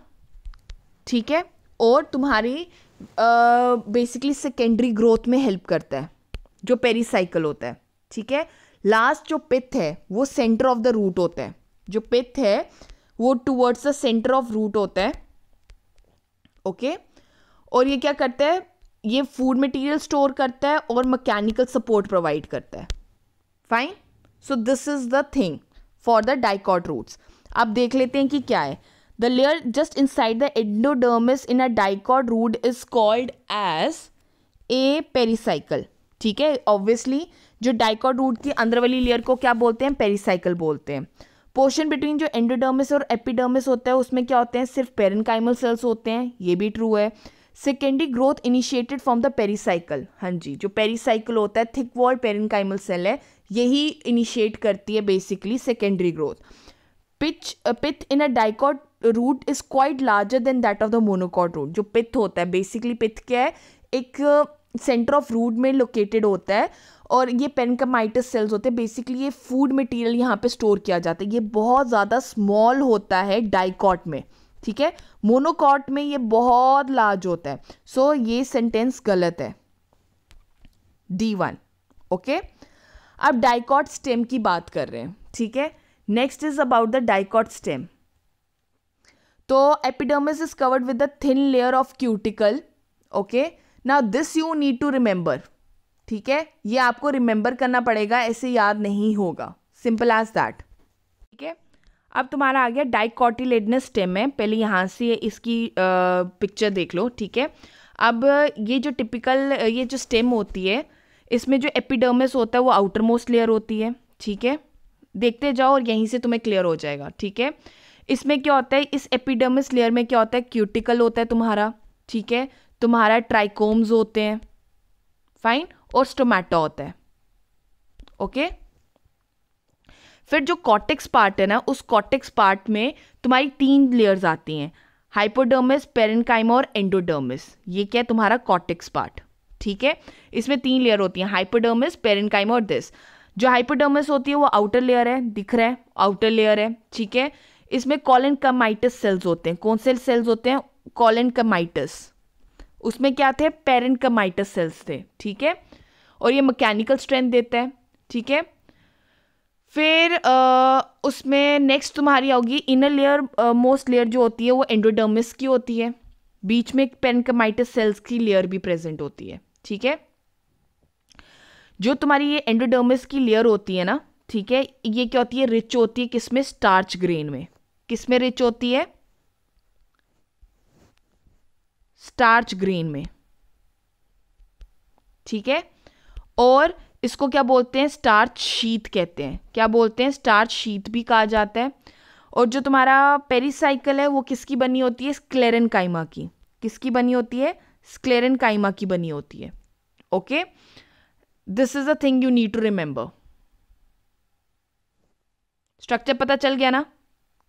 Speaker 1: ठीक है और तुम्हारी बेसिकली सेकेंडरी ग्रोथ में हेल्प करता है जो पेरीसाइकिल होता है ठीक है लास्ट जो पिथ है वो सेंटर ऑफ द रूट होता है जो पिथ है वो towards the centre of root होता है ओके okay? और ये क्या करता है ये फूड मटेरियल स्टोर करता है और मैकेनिकल सपोर्ट प्रोवाइड करता है fine so this is the thing for the dicot roots अब देख लेते हैं कि क्या है the layer just inside the endodermis in a dicot root is called as a pericycle ठीक है ऑब्वियसली जो डाइकॉड रूट की अंदर वाली लेयर को क्या बोलते हैं पेरीसाइकिल बोलते हैं पोर्शन बिटवीन जो एंडोडर्मिस और एपिडर्मिस होता है उसमें क्या होते हैं सिर्फ पेरनकाइमल सेल्स होते हैं ये भी ट्रू है secondary growth initiated from the pericycle हाँ जी जो पेरीसाइकिल होता है थिक वॉल पेरनकाइमल सेल है यही इनिशिएट करती है basically secondary growth pitch pith in a dicot root is quite larger than that of the monocot root जो पिथ होता है बेसिकली पिथ क्या है एक सेंटर ऑफ रूट में लोकेटेड होता है और ये पेनकमाइटिस सेल्स होते हैं बेसिकली ये फूड मटेरियल यहाँ पे स्टोर किया जाता है ये बहुत ज़्यादा स्मॉल होता है डाइकॉट में ठीक है मोनोकॉट में ये बहुत लार्ज होता है सो so, ये सेंटेंस गलत है डी वन ओके अब डाइकॉट स्टेम की बात कर रहे हैं ठीक है next is about the dicot stem तो epidermis is covered with a thin layer of cuticle okay now this you need to remember ठीक है ये आपको रिमेंबर करना पड़ेगा ऐसे याद नहीं होगा सिंपल एज दैट ठीक है अब तुम्हारा आ गया डाइकॉटिलेडनेस स्टेम है पहले यहाँ से इसकी पिक्चर देख लो ठीक है अब ये जो टिपिकल ये जो स्टेम होती है इसमें जो एपिडर्मिस होता है वो आउटर मोस्ट लेयर होती है ठीक है देखते जाओ और यहीं से तुम्हें क्लियर हो जाएगा ठीक है इसमें क्या होता है इस एपिडर्मिस लेयर में क्या होता है क्यूटिकल होता है तुम्हारा ठीक है तुम्हारा ट्राइकोम्स होते हैं फाइन और स्टोमेटा होता है ओके फिर जो कॉटेक्स पार्ट है ना उस कॉटेक्स पार्ट में तुम्हारी तीन लेयर्स आती हैं हाइपोडर्मिस पेरेंकाइमा और एंडोडर्मिस ये क्या है तुम्हारा कॉटेक्स पार्ट ठीक है इसमें तीन लेयर होती हैं हाइपोडर्मिस पेरेंकाइमा और दिस जो हाइपोडर्मिस होती है वो आउटर लेयर है दिख रहा है आउटर लेयर है ठीक है इसमें कॉलन कमाइटस सेल्स होते हैं कौन से सेल्स होते हैं कॉलन कमाइटस उसमें क्या थे पेरेंट कमाइटस सेल्स थे ठीक है और ये मैकेनिकल स्ट्रेंथ देता है ठीक है फिर आ, उसमें नेक्स्ट तुम्हारी होगी इनर लेयर मोस्ट लेयर जो होती है वो एंडोडर्मिस की होती है बीच में पेनकमाइटिस सेल्स की लेयर भी प्रेजेंट होती है ठीक है जो तुम्हारी ये एंडोडर्मिस की लेयर होती है ना ठीक है ये क्या होती है रिच होती है किसमें स्टार्च ग्रेन में किसमें रिच होती है स्टार्च ग्रेन में ठीक है और इसको क्या बोलते हैं स्टार्च शीत कहते हैं क्या बोलते हैं स्टार्च शीत भी कहा जाता है और जो तुम्हारा पेरिसाइकल है वो किसकी बनी होती है स्क्लेरन काइमा की किसकी बनी होती है स्क्लेरन काइमा की बनी होती है okay this is a thing you need to remember structure पता चल गया ना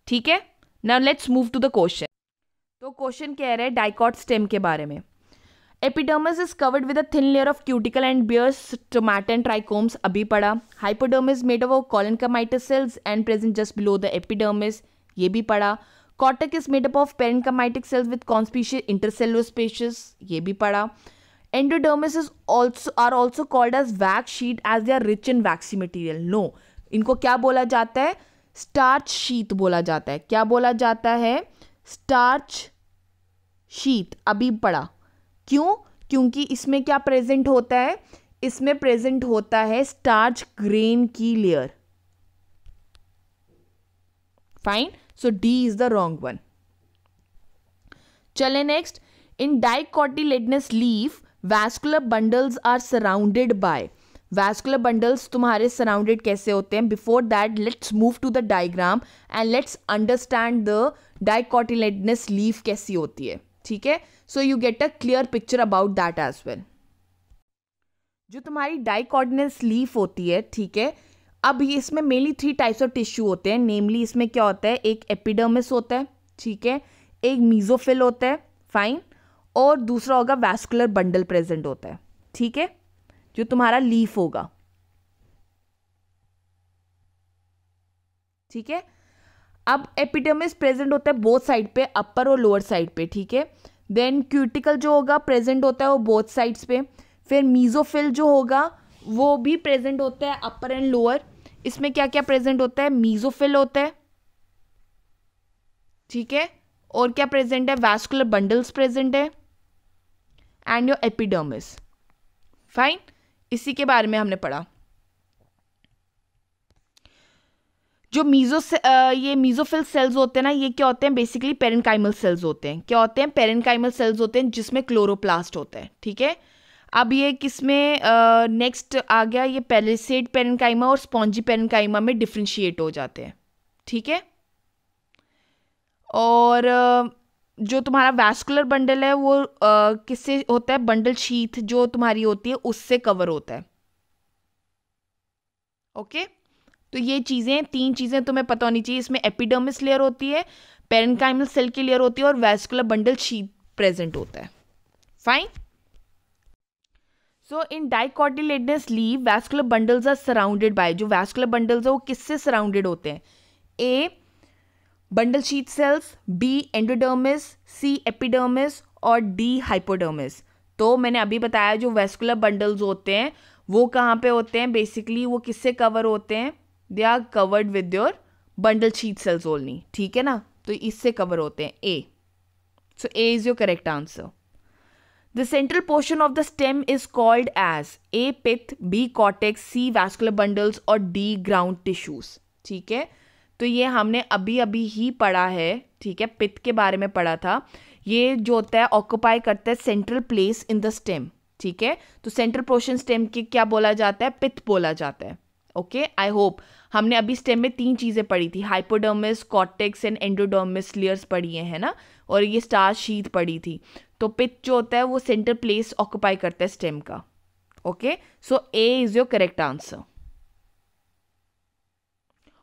Speaker 1: ठीक है now let's move to the question तो क्वेश्चन कह रहे हैं डाइकॉट स्टेम के बारे में epidermis is covered with a thin layer of cuticle and hairs and trichomes अभी पढ़ा hypodermis made of collenchymatous cells and present just below the epidermis ये भी पढ़ा cortex is made up of पेरेंटकमाइटिक cells with conspicuous intercellular spaces ये भी पढ़ा endodermis is also are also called as wax sheet as they are rich in waxy material no इनको क्या बोला जाता है स्टार्च शीत बोला जाता है क्या बोला जाता है स्टार्च शीत अभी पढ़ा क्यों क्योंकि इसमें क्या प्रेजेंट होता है इसमें प्रेजेंट होता है स्टार्च ग्रेन की layer fine so D is the wrong one चले next in dicotyledonous leaf vascular bundles are surrounded by vascular bundles तुम्हारे सराउंडेड कैसे होते हैं before that let's move to the diagram and let's understand the dicotyledonous leaf कैसी होती है ठीक है so you get a clear picture about that as well जो तुम्हारी डाइकॉर्डनेस लीफ होती है ठीक है अब इसमें mainly three types of tissue होते हैं नेमली इसमें क्या होता है एक एपिडर्मिस होता है ठीक है एक मीजोफिल होता है फाइन और दूसरा होगा वैस्कुलर बंडल प्रेजेंट होता है ठीक है जो तुम्हारा लीफ होगा ठीक है अब एपिडर्मिस प्रेजेंट होता है बोथ साइड पे अपर और लोअर साइड पे ठीक है देन क्यूटिकल जो होगा प्रेजेंट होता है वो बोथ साइड्स पे फिर मीजोफिल जो होगा वो भी प्रेजेंट होता है अपर एंड लोअर इसमें क्या क्या प्रेजेंट होता है मीजोफिल होता है ठीक है और क्या प्रेजेंट है वैस्कुलर बंडल्स प्रेजेंट है एंड योर एपिडर्मिस फाइन इसी के बारे में हमने पढ़ा जो मीजो uh, ये मीजोफिल सेल्स होते हैं ना ये क्या होते हैं बेसिकली पेरेंकाइमल सेल्स होते हैं क्या होते हैं पेरेंकाइमल सेल्स होते हैं जिसमें क्लोरोप्लास्ट होता है ठीक है अब ये किस में नेक्स्ट uh, आ गया ये पेलिसेड पेरेंकाइमा और स्पॉन्जी पेरेंकाइमा में डिफ्रेंशिएट हो जाते हैं ठीक है और uh, जो तुम्हारा वैस्कुलर बंडल है वो किससे होता है बंडल शीथ जो तुम्हारी होती है उससे कवर होता है ओके okay? तो ये चीज़ें तीन चीज़ें तुम्हें तो पता होनी चाहिए इसमें एपिडर्मिस लेयर होती है पेरेंकाइमल सेल की लेयर होती है और वैस्कुलर बंडल शीप प्रेजेंट होता है fine so in dicotyledonous leave vascular bundles are surrounded by जो वैस्कुलर बंडल्स है वो किससे सराउंडेड होते हैं A bundle sheet cells B endodermis C epidermis और डी हाइपोडर्मिस तो मैंने अभी बताया जो वेस्कुलर बंडल्स होते हैं वो कहाँ पे होते हैं बेसिकली वो किससे कवर होते हैं they are covered with your bundle sheet cells only ठीक है ना तो इससे कवर होते हैं A so A is your correct answer the central portion of the stem is called as A pith B cortex C vascular bundles और D ground tissues ठीक है तो ये हमने अभी अभी ही पढ़ा है ठीक है पिथ के बारे में पढ़ा था ये जो होता है ऑक्यूपाई करता है central place in the stem ठीक है तो सेंट्रल पोर्शन स्टेम के क्या बोला जाता है पित्त बोला जाता है ओके आई होप हमने अभी स्टेम में तीन चीज़ें पढ़ी थी hypodermis cortex and endodermis layers पढ़ी हैं है ना और ये स्टार शीत पढ़ी थी तो पिच जो होता है वो सेंटर प्लेस ऑक्यूपाई करता है स्टेम का okay so A is your correct answer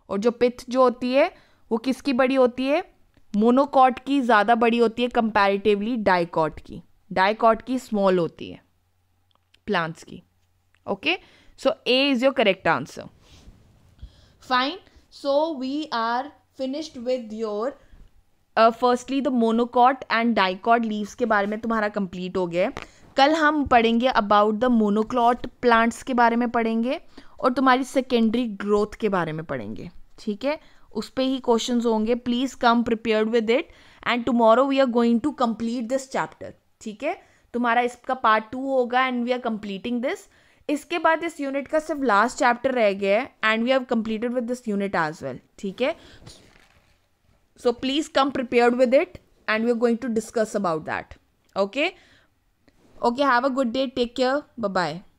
Speaker 1: और जो पिथ जो होती है वो किसकी बड़ी होती है मोनोकॉट की ज़्यादा बड़ी होती है कंपैरेटिवली डाइकॉट की डाइकॉट की स्मॉल होती है प्लांट्स की okay okay? So A is your correct answer. Fine. So we are finished with your firstly the monocot and dicot leaves के बारे में तुम्हारा कंप्लीट हो गया कल हम पढ़ेंगे अबाउट द मोनोक्लॉट प्लांट्स के बारे में पढ़ेंगे और तुम्हारी सेकेंडरी ग्रोथ के बारे में पढ़ेंगे ठीक है उस पर ही क्वेश्चन होंगे please come prepare with it and tomorrow we are going to complete this chapter ठीक है तुम्हारा इसका पार्ट टू होगा and we are completing this इसके बाद इस यूनिट का सिर्फ लास्ट चैप्टर रह गया है and we have completed with this unit as well ठीक है so please come prepared with it and we are going to discuss about that okay okay have a good day take care bye